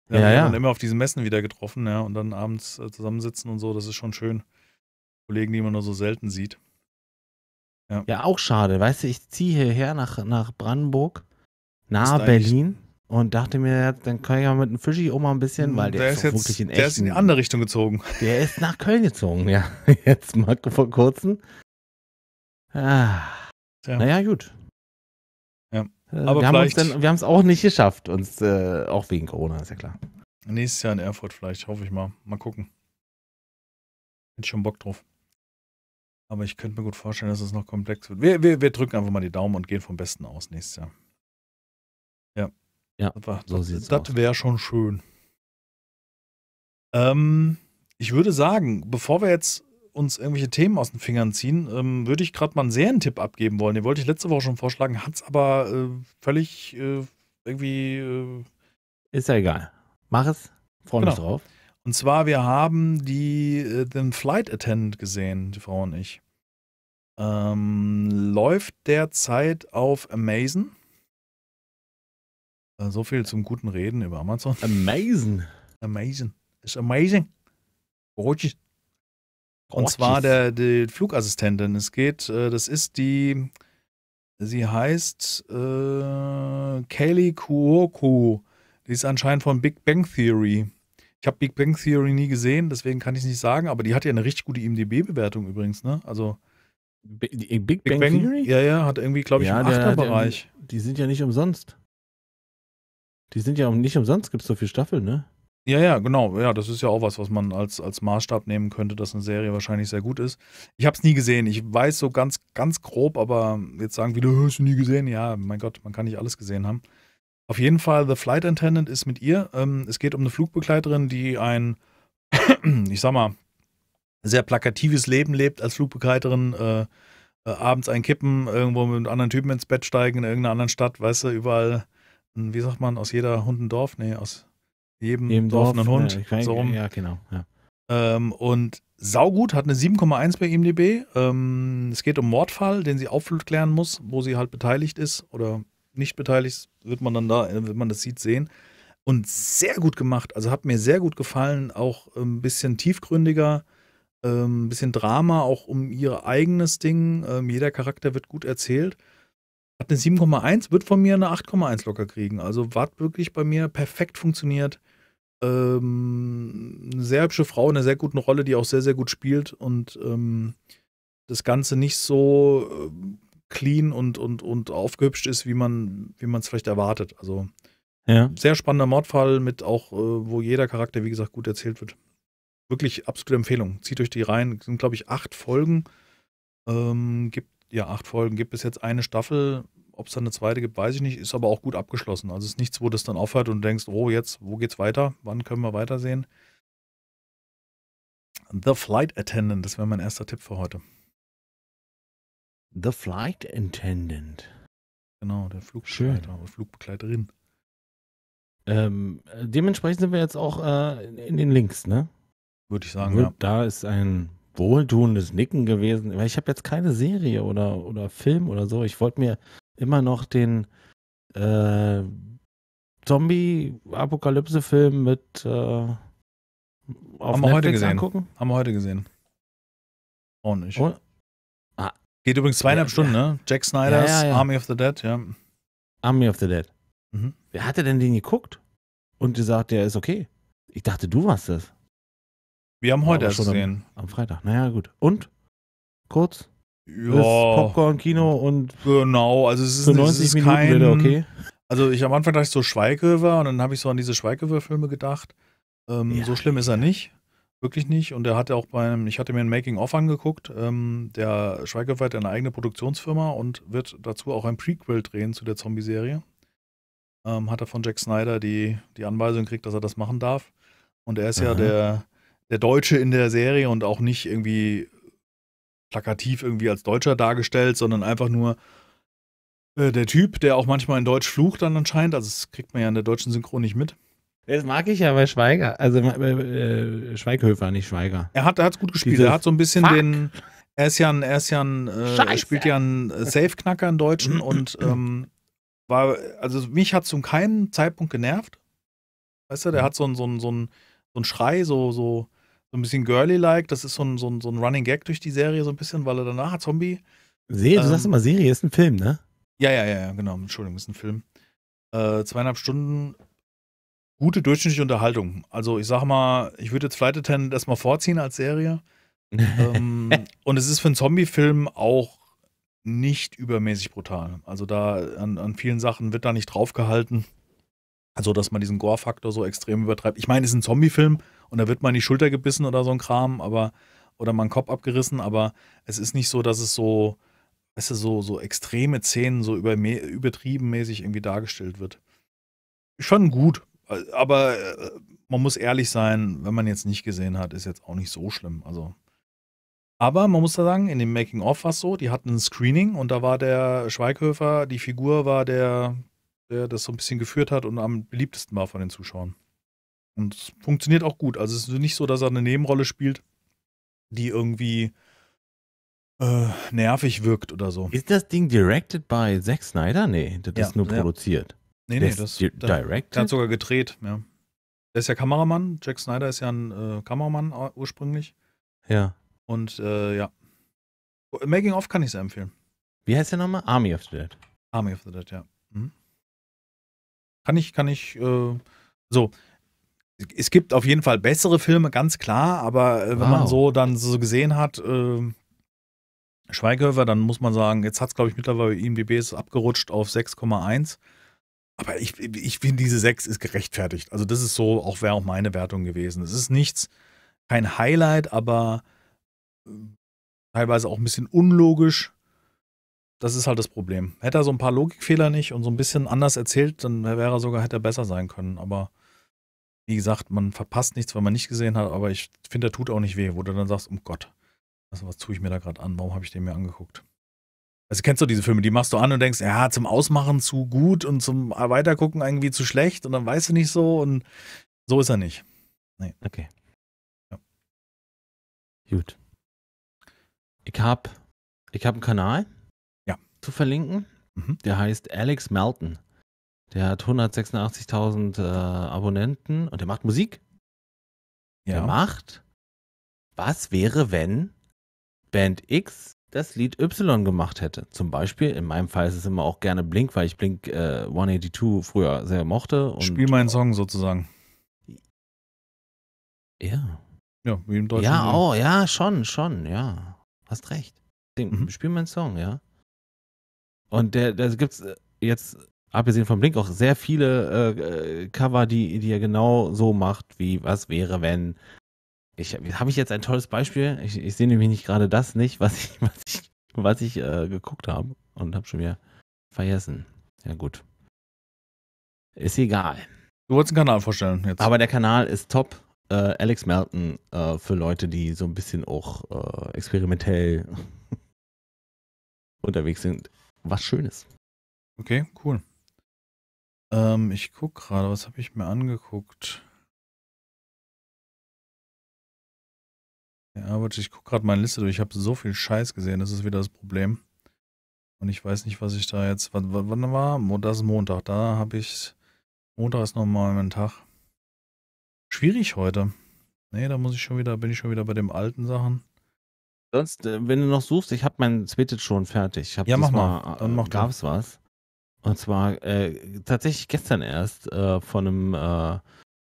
Ja, ja. ja. Dann immer auf diesen Messen wieder getroffen, ja. Und dann abends äh, zusammensitzen und so, das ist schon schön. Kollegen, die man nur so selten sieht. Ja. ja, auch schade. Weißt du, ich ziehe hierher nach, nach Brandenburg, nahe Berlin und dachte mir, dann kann ich ja mit dem Fischi auch mal ein bisschen, weil der, der ist, ist jetzt, in echt. Der ist in die andere Richtung gezogen. Der ist nach Köln gezogen, ja. Jetzt mal vor kurzem. Ah. Ja. Naja, gut. Ja. Äh, aber wir vielleicht haben es auch nicht geschafft, uns äh, auch wegen Corona, ist ja klar. Nächstes Jahr in Erfurt vielleicht, hoffe ich mal. Mal gucken. Hätte schon Bock drauf. Aber ich könnte mir gut vorstellen, dass es noch komplex wird. Wir, wir, wir drücken einfach mal die Daumen und gehen vom Besten aus nächstes Jahr. Ja. Ja, das, war, so das, das wäre schon schön. Ähm, ich würde sagen, bevor wir jetzt uns irgendwelche Themen aus den Fingern ziehen, ähm, würde ich gerade mal einen Serientipp abgeben wollen. Den wollte ich letzte Woche schon vorschlagen, hat es aber äh, völlig äh, irgendwie. Äh, Ist ja egal. Mach es. Freue genau. mich drauf. Und zwar, wir haben die, äh, den Flight Attendant gesehen, die Frau und ich. Ähm, läuft derzeit auf Amazon. Äh, so viel zum guten Reden über Amazon. Amazing. Amazing. Ist amazing. Gorgeous. Und zwar der, der Flugassistentin. Es geht, äh, das ist die, sie heißt äh, Kelly Kuoku. Die ist anscheinend von Big Bang Theory. Ich habe Big Bang Theory nie gesehen, deswegen kann ich es nicht sagen, aber die hat ja eine richtig gute IMDB-Bewertung übrigens, ne? Also. Big, Big Bang, Bang, Theory? Ja, ja, hat irgendwie, glaube ich, ja, im Achterbereich. Ja, die sind ja nicht umsonst. Die sind ja auch nicht umsonst, gibt es so viele Staffeln, ne? Ja, ja, genau. Ja, das ist ja auch was, was man als, als Maßstab nehmen könnte, dass eine Serie wahrscheinlich sehr gut ist. Ich habe es nie gesehen. Ich weiß so ganz, ganz grob, aber jetzt sagen viele, hast du nie gesehen? Ja, mein Gott, man kann nicht alles gesehen haben. Auf jeden Fall, The Flight Attendant ist mit ihr. Ähm, es geht um eine Flugbegleiterin, die ein, ich sag mal, sehr plakatives Leben lebt als Flugbegleiterin. Äh, äh, abends ein Kippen, irgendwo mit anderen Typen ins Bett steigen, in irgendeiner anderen Stadt, weißt du, überall, hm, wie sagt man, aus jeder Hund ein Dorf? Nee, aus jedem, jedem Dorf, Dorf einen Hund. Ja, so rum. ja genau. Ja. Ähm, und saugut, hat eine 7,1 bei IMDb. Ähm, es geht um Mordfall, den sie aufklären muss, wo sie halt beteiligt ist oder nicht beteiligt wird man dann da, äh, wenn man das sieht, sehen. Und sehr gut gemacht. Also hat mir sehr gut gefallen. Auch ein ähm, bisschen tiefgründiger, ein ähm, bisschen Drama, auch um ihr eigenes Ding. Ähm, jeder Charakter wird gut erzählt. Hat eine 7,1, wird von mir eine 8,1 locker kriegen. Also war wirklich bei mir perfekt funktioniert. Ähm, eine sehr hübsche Frau in einer sehr guten Rolle, die auch sehr, sehr gut spielt und ähm, das Ganze nicht so clean und, und, und aufgehübscht ist, wie man es vielleicht erwartet. Also ja. sehr spannender Mordfall mit auch, äh, wo jeder Charakter, wie gesagt, gut erzählt wird. Wirklich absolute Empfehlung. Zieht euch die rein. Es sind, glaube ich, acht Folgen. Ähm, gibt, ja, acht Folgen. Gibt es jetzt eine Staffel. Ob es dann eine zweite gibt, weiß ich nicht. Ist aber auch gut abgeschlossen. Also es ist nichts, wo das dann aufhört und du denkst, oh, jetzt, wo geht's weiter? Wann können wir weitersehen? The Flight Attendant, das wäre mein erster Tipp für heute. The Flight Intendant. Genau, der Flugbegleiter Schön. oder Flugbegleiterin. Ähm, äh, dementsprechend sind wir jetzt auch äh, in den Links, ne? Würde ich sagen, Gut, ja. Da ist ein wohltuendes Nicken gewesen, weil ich habe jetzt keine Serie oder, oder Film oder so. Ich wollte mir immer noch den äh, Zombie-Apokalypse-Film mit äh, auf Haben Netflix wir heute gesehen. angucken. Haben wir heute gesehen. Auch nicht. Und, oh, Geht übrigens zweieinhalb ja, Stunden, ja. ne? Jack Snyder's ja, Army of the Dead, ja. Army of the Dead. Mhm. Wer hatte denn den geguckt und gesagt, der ist okay? Ich dachte, du warst das. Wir haben heute erst gesehen. Am, am Freitag. Naja, gut. Und? Kurz? Ja. Popcorn, Kino und. Genau, also es ist, 90 es ist Minuten kein. Wieder okay. Also ich am Anfang dachte ich so Schweighöfer und dann habe ich so an diese Schweighöfer-Filme gedacht. Ähm, ja, so schlimm ist er nicht. Wirklich nicht. Und er hatte auch beim, ich hatte mir ein Making-of angeguckt, ähm, der Schweiger hat eine eigene Produktionsfirma und wird dazu auch ein Prequel drehen zu der Zombie-Serie. Ähm, hat er von Jack Snyder die, die Anweisung gekriegt, dass er das machen darf. Und er ist Aha. ja mhm. der, der Deutsche in der Serie und auch nicht irgendwie plakativ irgendwie als Deutscher dargestellt, sondern einfach nur äh, der Typ, der auch manchmal in Deutsch flucht dann anscheinend. Also das kriegt man ja in der deutschen Synchron nicht mit. Das mag ich ja bei Schweiger, also äh, Schweighöfer, nicht Schweiger. Er hat, es gut gespielt. Diese er hat so ein bisschen Fuck. den. Er ist ja ein, er ist ja ein, äh, spielt ja einen Safe-Knacker in Deutschen und ähm, war, also mich hat es zu keinen Zeitpunkt genervt. Weißt du, der hat so einen, so so einen, so einen Schrei, so, so, so ein bisschen girly-like. Das ist so ein, so, ein, so ein Running Gag durch die Serie, so ein bisschen, weil er danach Zombie. Serie, ähm, du sagst immer Serie, ist ein Film, ne? Ja, ja, ja, genau. Entschuldigung, ist ein Film. Äh, zweieinhalb Stunden gute durchschnittliche Unterhaltung. Also ich sag mal, ich würde jetzt Flight Attendant erstmal vorziehen als Serie. ähm, und es ist für einen Zombie-Film auch nicht übermäßig brutal. Also da an, an vielen Sachen wird da nicht draufgehalten. Also, dass man diesen Gore-Faktor so extrem übertreibt. Ich meine, es ist ein Zombie-Film und da wird man in die Schulter gebissen oder so ein Kram, aber oder mal einen Kopf abgerissen, aber es ist nicht so, dass es so, weißt du, so, so extreme Szenen so über, übertrieben mäßig irgendwie dargestellt wird. Schon gut, aber äh, man muss ehrlich sein, wenn man jetzt nicht gesehen hat, ist jetzt auch nicht so schlimm. Also. Aber man muss da sagen, in dem Making-of war es so, die hatten ein Screening und da war der Schweighöfer, die Figur war der, der das so ein bisschen geführt hat und am beliebtesten war von den Zuschauern. Und es funktioniert auch gut. Also es ist nicht so, dass er eine Nebenrolle spielt, die irgendwie äh, nervig wirkt oder so. Ist das Ding directed by Zack Snyder? Nee, das ja, ist nur produziert. Nee, nee, das, ist Direct. Der hat sogar gedreht, ja. Der ist ja Kameramann. Jack Snyder ist ja ein äh, Kameramann ursprünglich. Ja. Und äh, ja. Making of kann ich sehr empfehlen. Wie heißt der nochmal? Army of the Dead. Army of the Dead, ja. Mhm. Kann ich, kann ich, äh, so. Es gibt auf jeden Fall bessere Filme, ganz klar, aber äh, wenn wow. man so dann so gesehen hat, äh, Schweighöfer, dann muss man sagen, jetzt hat es, glaube ich, mittlerweile IMDb ist abgerutscht auf 6,1. Aber ich, ich finde, diese 6 ist gerechtfertigt. Also, das ist so, auch wäre auch meine Wertung gewesen. Es ist nichts, kein Highlight, aber ähm, teilweise auch ein bisschen unlogisch. Das ist halt das Problem. Hätte er so ein paar Logikfehler nicht und so ein bisschen anders erzählt, dann wäre er sogar, hätte er besser sein können. Aber wie gesagt, man verpasst nichts, weil man nicht gesehen hat, aber ich finde, er tut auch nicht weh, wo du dann sagst, um oh Gott, was, was tue ich mir da gerade an? Warum habe ich den mir angeguckt? Also kennst du diese Filme, die machst du an und denkst, ja, zum Ausmachen zu gut und zum Weitergucken irgendwie zu schlecht und dann weißt du nicht so und so ist er nicht. Nee. Okay. Ja. Gut. Ich habe ich hab einen Kanal ja. zu verlinken, mhm. der heißt Alex Melton. Der hat 186.000 äh, Abonnenten und der macht Musik. Ja. Der macht, was wäre, wenn Band X das Lied Y gemacht hätte. Zum Beispiel, in meinem Fall ist es immer auch gerne Blink, weil ich Blink äh, 182 früher sehr mochte. Und Spiel meinen Song sozusagen. Ja. Ja, wie im deutschen Ja, Film. oh, ja, schon, schon, ja. Hast recht. Den, mhm. Spiel meinen Song, ja. Und der, da gibt es äh, jetzt, abgesehen von Blink, auch sehr viele äh, äh, Cover, die, die er genau so macht, wie was wäre, wenn ich habe ich jetzt ein tolles Beispiel. Ich, ich sehe nämlich nicht gerade das nicht, was ich, was ich, was ich äh, geguckt habe und habe schon wieder vergessen. Ja gut. Ist egal. Du wolltest einen Kanal vorstellen jetzt. Aber der Kanal ist top. Äh, Alex Melton äh, für Leute, die so ein bisschen auch äh, experimentell unterwegs sind. Was Schönes. Okay, cool. Ähm, ich gucke gerade, was habe ich mir angeguckt? Ja, aber ich gucke gerade meine Liste durch. Ich habe so viel Scheiß gesehen. Das ist wieder das Problem. Und ich weiß nicht, was ich da jetzt. Wann, wann war? Das ist Montag. Da habe ich. Montag ist nochmal mein Tag. Schwierig heute. Nee, da muss ich schon wieder, bin ich schon wieder bei den alten Sachen. Sonst, äh, wenn du noch suchst, ich habe mein Zwittet schon fertig. ja, mach mal. Dann mach äh, gab es was. Und zwar äh, tatsächlich gestern erst äh, von einem äh,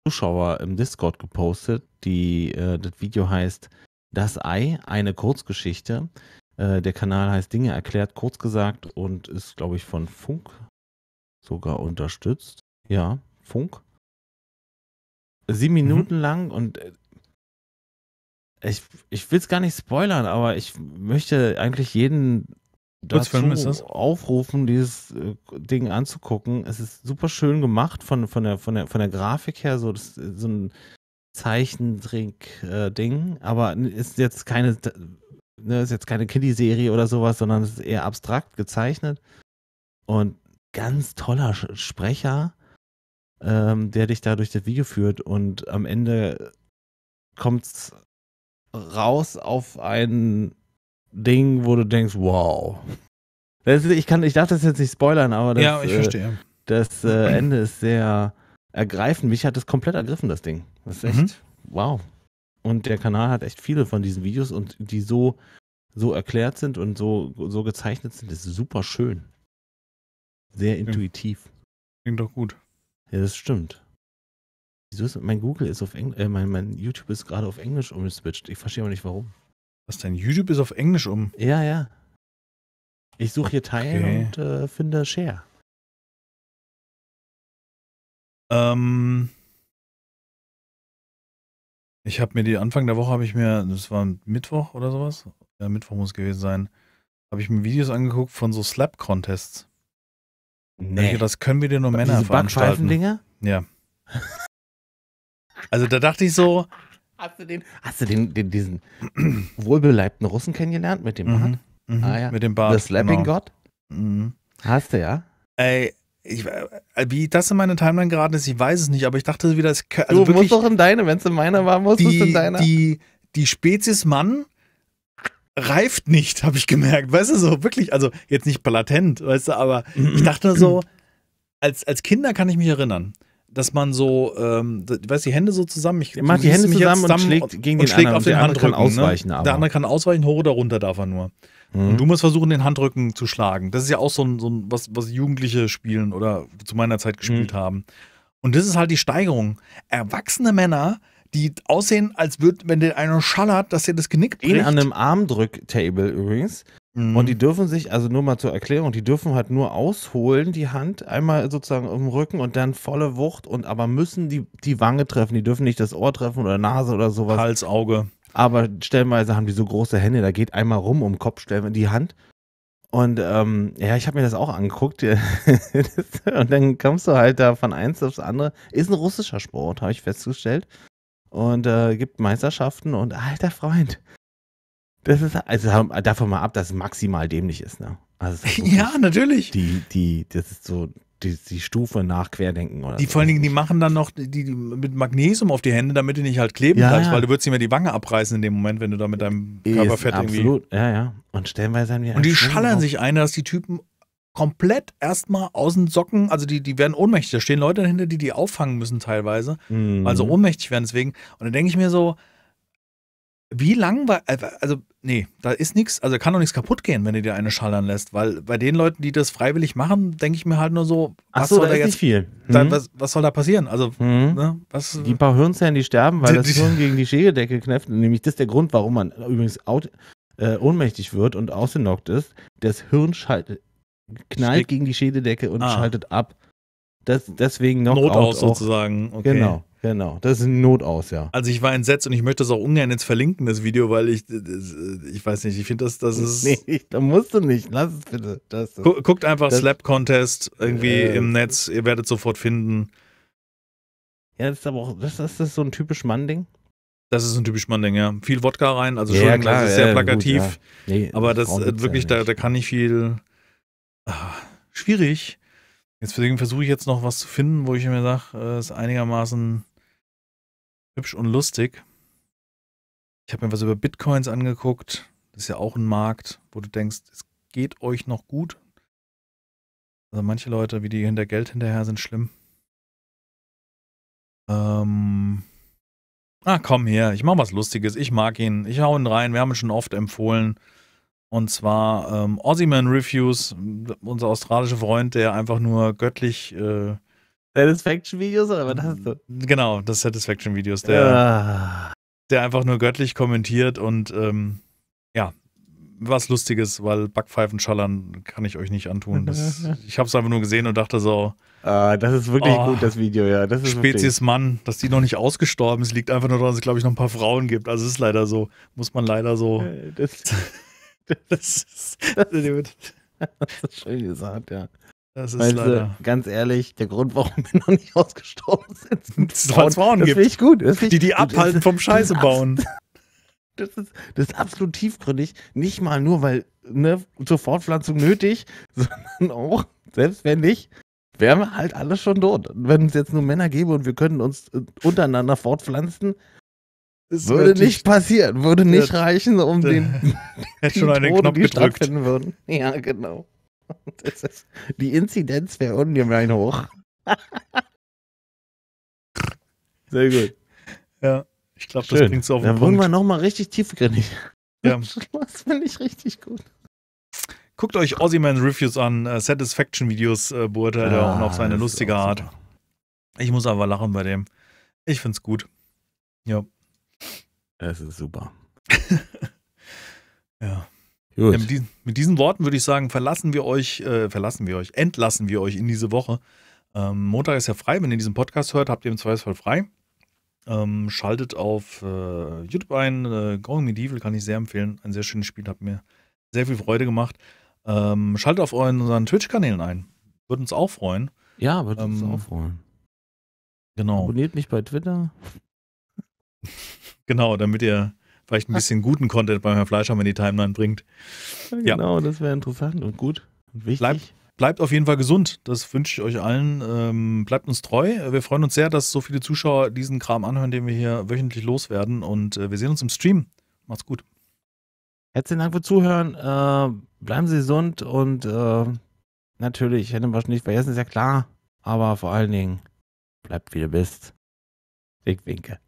Zuschauer im Discord gepostet. Die, äh, das Video heißt das Ei, eine Kurzgeschichte. Äh, der Kanal heißt Dinge erklärt, kurz gesagt, und ist, glaube ich, von Funk sogar unterstützt. Ja, Funk. Sieben mhm. Minuten mhm. lang und äh, ich, ich will es gar nicht spoilern, aber ich möchte eigentlich jeden dazu aufrufen, dieses äh, Ding anzugucken. Es ist super schön gemacht von, von, der, von, der, von der Grafik her, so, das, so ein Zeichentrick-Ding, äh, aber ist jetzt keine, ne, ist jetzt keine Kiddie-Serie oder sowas, sondern es ist eher abstrakt gezeichnet. Und ganz toller Sprecher, ähm, der dich da durch das Video führt und am Ende kommt's raus auf ein Ding, wo du denkst, wow. Ist, ich, kann, ich darf das jetzt nicht spoilern, aber das, ja, ich äh, verstehe. das äh, Ende ist sehr ergreifend. Mich hat das komplett ergriffen, das Ding. Das ist mhm. echt mhm. wow. Und der Kanal hat echt viele von diesen Videos und die so, so erklärt sind und so, so gezeichnet sind, das ist super schön. Sehr intuitiv. Klingt doch gut. Ja, das stimmt. mein Google ist auf Englisch, äh, mein, mein YouTube ist gerade auf Englisch umgeswitcht. Ich verstehe aber nicht warum. Was dein YouTube ist auf Englisch um? Ja, ja. Ich suche hier okay. Teilen und äh, finde Share. Ähm, ich habe mir die Anfang der Woche habe ich mir, das war Mittwoch oder sowas, ja, Mittwoch muss es gewesen sein, habe ich mir Videos angeguckt von so Slap-Contests. Nee. Denke, das können wir dir nur Männer Diese veranstalten. Dinge? Ja. also da dachte ich so. Hast du den, hast du den, den diesen wohlbeleibten Russen kennengelernt mit dem Bart? Mhm, mhm, ah, ja. Mit dem Bart. The Slapping genau. God? Mhm. Hast du ja. Ey, ich, äh, wie das in meine Timeline geraten ist, ich weiß es nicht, aber ich dachte wieder, es könnte. Also du musst doch in deine, wenn es in meiner war, musst es in deiner. Die, die Spezies Mann reift nicht, habe ich gemerkt. Weißt du, so wirklich, also jetzt nicht latent, weißt du, aber ich dachte so, als, als Kinder kann ich mich erinnern, dass man so, ähm, weißt die Hände so zusammen. Ich, macht die Hände zusammen, zusammen, und schlägt gegen und den schlägt anderen. Auf den der andere kann ausweichen. Ne? Der andere kann ausweichen, hoch oder runter darf er nur. Mhm. Und du musst versuchen, den Handrücken zu schlagen. Das ist ja auch so ein, so ein was, was Jugendliche spielen oder zu meiner Zeit gespielt mhm. haben. Und das ist halt die Steigerung. Erwachsene Männer, die aussehen, als würde, wenn der einer schallert, dass ihr das Genick bricht. Den an einem Armdrücktable übrigens. Mhm. Und die dürfen sich, also nur mal zur Erklärung, die dürfen halt nur ausholen, die Hand, einmal sozusagen auf dem Rücken und dann volle Wucht und aber müssen die, die Wange treffen, die dürfen nicht das Ohr treffen oder Nase oder sowas. Hals, Auge. Aber stellenweise haben die so große Hände, da geht einmal rum um den Kopf, stellenweise die Hand. Und ähm, ja, ich habe mir das auch angeguckt. und dann kommst du halt da von eins aufs andere. Ist ein russischer Sport, habe ich festgestellt. Und äh, gibt Meisterschaften und alter Freund. Das ist, also davon mal ab, dass es maximal dämlich ist, ne? Also, ja, natürlich. Die, die, das ist so die, die Stufe nach Querdenken oder Die so. vor allen Dingen, die machen dann noch die, die mit Magnesium auf die Hände, damit die nicht halt kleben ja, bleibst, ja. weil du würdest dir die Wange abreißen in dem Moment, wenn du da mit deinem Ist, Körperfett absolut. irgendwie. Absolut, ja, ja. Und stellenweise dann wieder. Und die schallern auf. sich ein, dass die Typen komplett erstmal aus den Socken, also die, die werden ohnmächtig. Da stehen Leute dahinter, die die auffangen müssen teilweise, mhm. weil sie ohnmächtig werden deswegen. Und dann denke ich mir so, wie lang war, äh, also nee, da ist nichts, also kann doch nichts kaputt gehen, wenn du dir eine schallern lässt, weil bei den Leuten, die das freiwillig machen, denke ich mir halt nur so, was so, soll da, jetzt viel. Mhm. Da, was, was, soll da passieren? Also, mhm. ne, was, die paar Hirnzellen, die sterben, weil die, das Hirn gegen die Schädeldecke knefft, nämlich das ist der Grund, warum man übrigens out, äh, ohnmächtig wird und ausgenockt ist. Das Hirn schaltet, knallt Schreck. gegen die Schädeldecke und ah. schaltet ab. Das, deswegen noch Notaus sozusagen. Okay. Genau, genau. Das ist ein Notaus, ja. Also ich war entsetzt und ich möchte das auch ungern jetzt verlinken, das Video, weil ich, ich weiß nicht, ich finde das, das ist. Nee, da musst du nicht. Lass es bitte. Das, das, guckt einfach das, Slap Contest irgendwie äh, im Netz, ihr werdet sofort finden. Ja, das ist aber auch, das, das ist so ein typisch Mann-Ding. Das ist ein typisch Mann-Ding, ja. Viel Wodka rein, also schon, klar, das ist sehr ja, plakativ. Gut, ja. Nee, aber das, das äh, wirklich, da, da kann ich viel. Ah, schwierig. Jetzt deswegen versuche ich jetzt noch was zu finden, wo ich mir sage, äh, ist einigermaßen hübsch und lustig. Ich habe mir was über Bitcoins angeguckt. Das ist ja auch ein Markt, wo du denkst, es geht euch noch gut. Also manche Leute, wie die hinter Geld hinterher sind, schlimm. Ähm. Ah, komm her, ich mache was Lustiges. Ich mag ihn. Ich hau ihn rein. Wir haben ihn schon oft empfohlen. Und zwar ähm, Ossiman Reviews, unser australischer Freund, der einfach nur göttlich. Äh, Satisfaction-Videos oder was hast du? Genau, das Satisfaction-Videos, der, ah. der einfach nur göttlich kommentiert und ähm, ja, was Lustiges, weil Backpfeifen schallern kann ich euch nicht antun. Das, ich habe es einfach nur gesehen und dachte so. Ah, das ist wirklich oh, gut, das Video, ja. Das Spezies wirklich. Mann, dass die noch nicht ausgestorben ist, liegt einfach nur daran, dass es, glaube ich, noch ein paar Frauen gibt. Also es ist leider so, muss man leider so. Äh, das Das ist, das ist, das ist schön gesagt, ja. Das ist weißt leider. Du, ganz ehrlich, der Grund, warum wir noch nicht ausgestorben sind, ist, Frauen, es Frauen das gibt. Ich gut. Das ich, die die abhalten vom Scheiße bauen. Das ist, das ist absolut tiefgründig. Nicht mal nur, weil ne, zur Fortpflanzung nötig, sondern auch, selbst wenn nicht, wären wir halt alle schon tot. Wenn es jetzt nur Männer gäbe und wir könnten uns äh, untereinander fortpflanzen, das würde nicht passieren, würde nicht das, reichen, um das, den hätte schon einen Tode, Knopf die gedrückt. stattfinden würden. Ja, genau. Ist, die Inzidenz wäre ungemein hoch. Sehr gut. Ja, ich glaube, das bringt es auf den Dann Punkt. wir nochmal richtig tiefgrinnig. Ja. Das finde ich richtig gut. Guckt euch Ossiman Reviews an, uh, äh, Satisfaction-Videos uh, äh, beurteilt er ah, auch auf seine lustige Art. Ich muss aber lachen bei dem. Ich finde es gut. Ja. Es ist super. ja. ja mit, diesen, mit, diesen, Worten würde ich sagen, verlassen wir euch, äh, verlassen wir euch, entlassen wir euch in diese Woche. Ähm, Montag ist ja frei. Wenn ihr diesen Podcast hört, habt ihr im Zweifelsfall frei. Ähm, schaltet auf äh, YouTube ein. Äh, Going Medieval kann ich sehr empfehlen. Ein sehr schönes Spiel, hat mir sehr viel Freude gemacht. Ähm, schaltet auf euren, unseren Twitch-Kanälen ein. Würde uns auch freuen. Ja, würde uns ähm, auch freuen. Genau. Abonniert mich bei Twitter. genau, damit ihr vielleicht ein ah. bisschen guten Content beim Herrn Fleischer in die Timeline bringt. Ja, genau, ja. das wäre interessant und gut und wichtig. Bleibt, bleibt auf jeden Fall gesund. Das wünsche ich euch allen. Ähm, bleibt uns treu. Wir freuen uns sehr, dass so viele Zuschauer diesen Kram anhören, den wir hier wöchentlich loswerden. Und äh, wir sehen uns im Stream. Macht's gut. Herzlichen Dank fürs Zuhören. Äh, bleiben Sie gesund und äh, natürlich, hätte man nicht vergessen, ist ja klar. Aber vor allen Dingen, bleibt wie du bist. Dick Winke.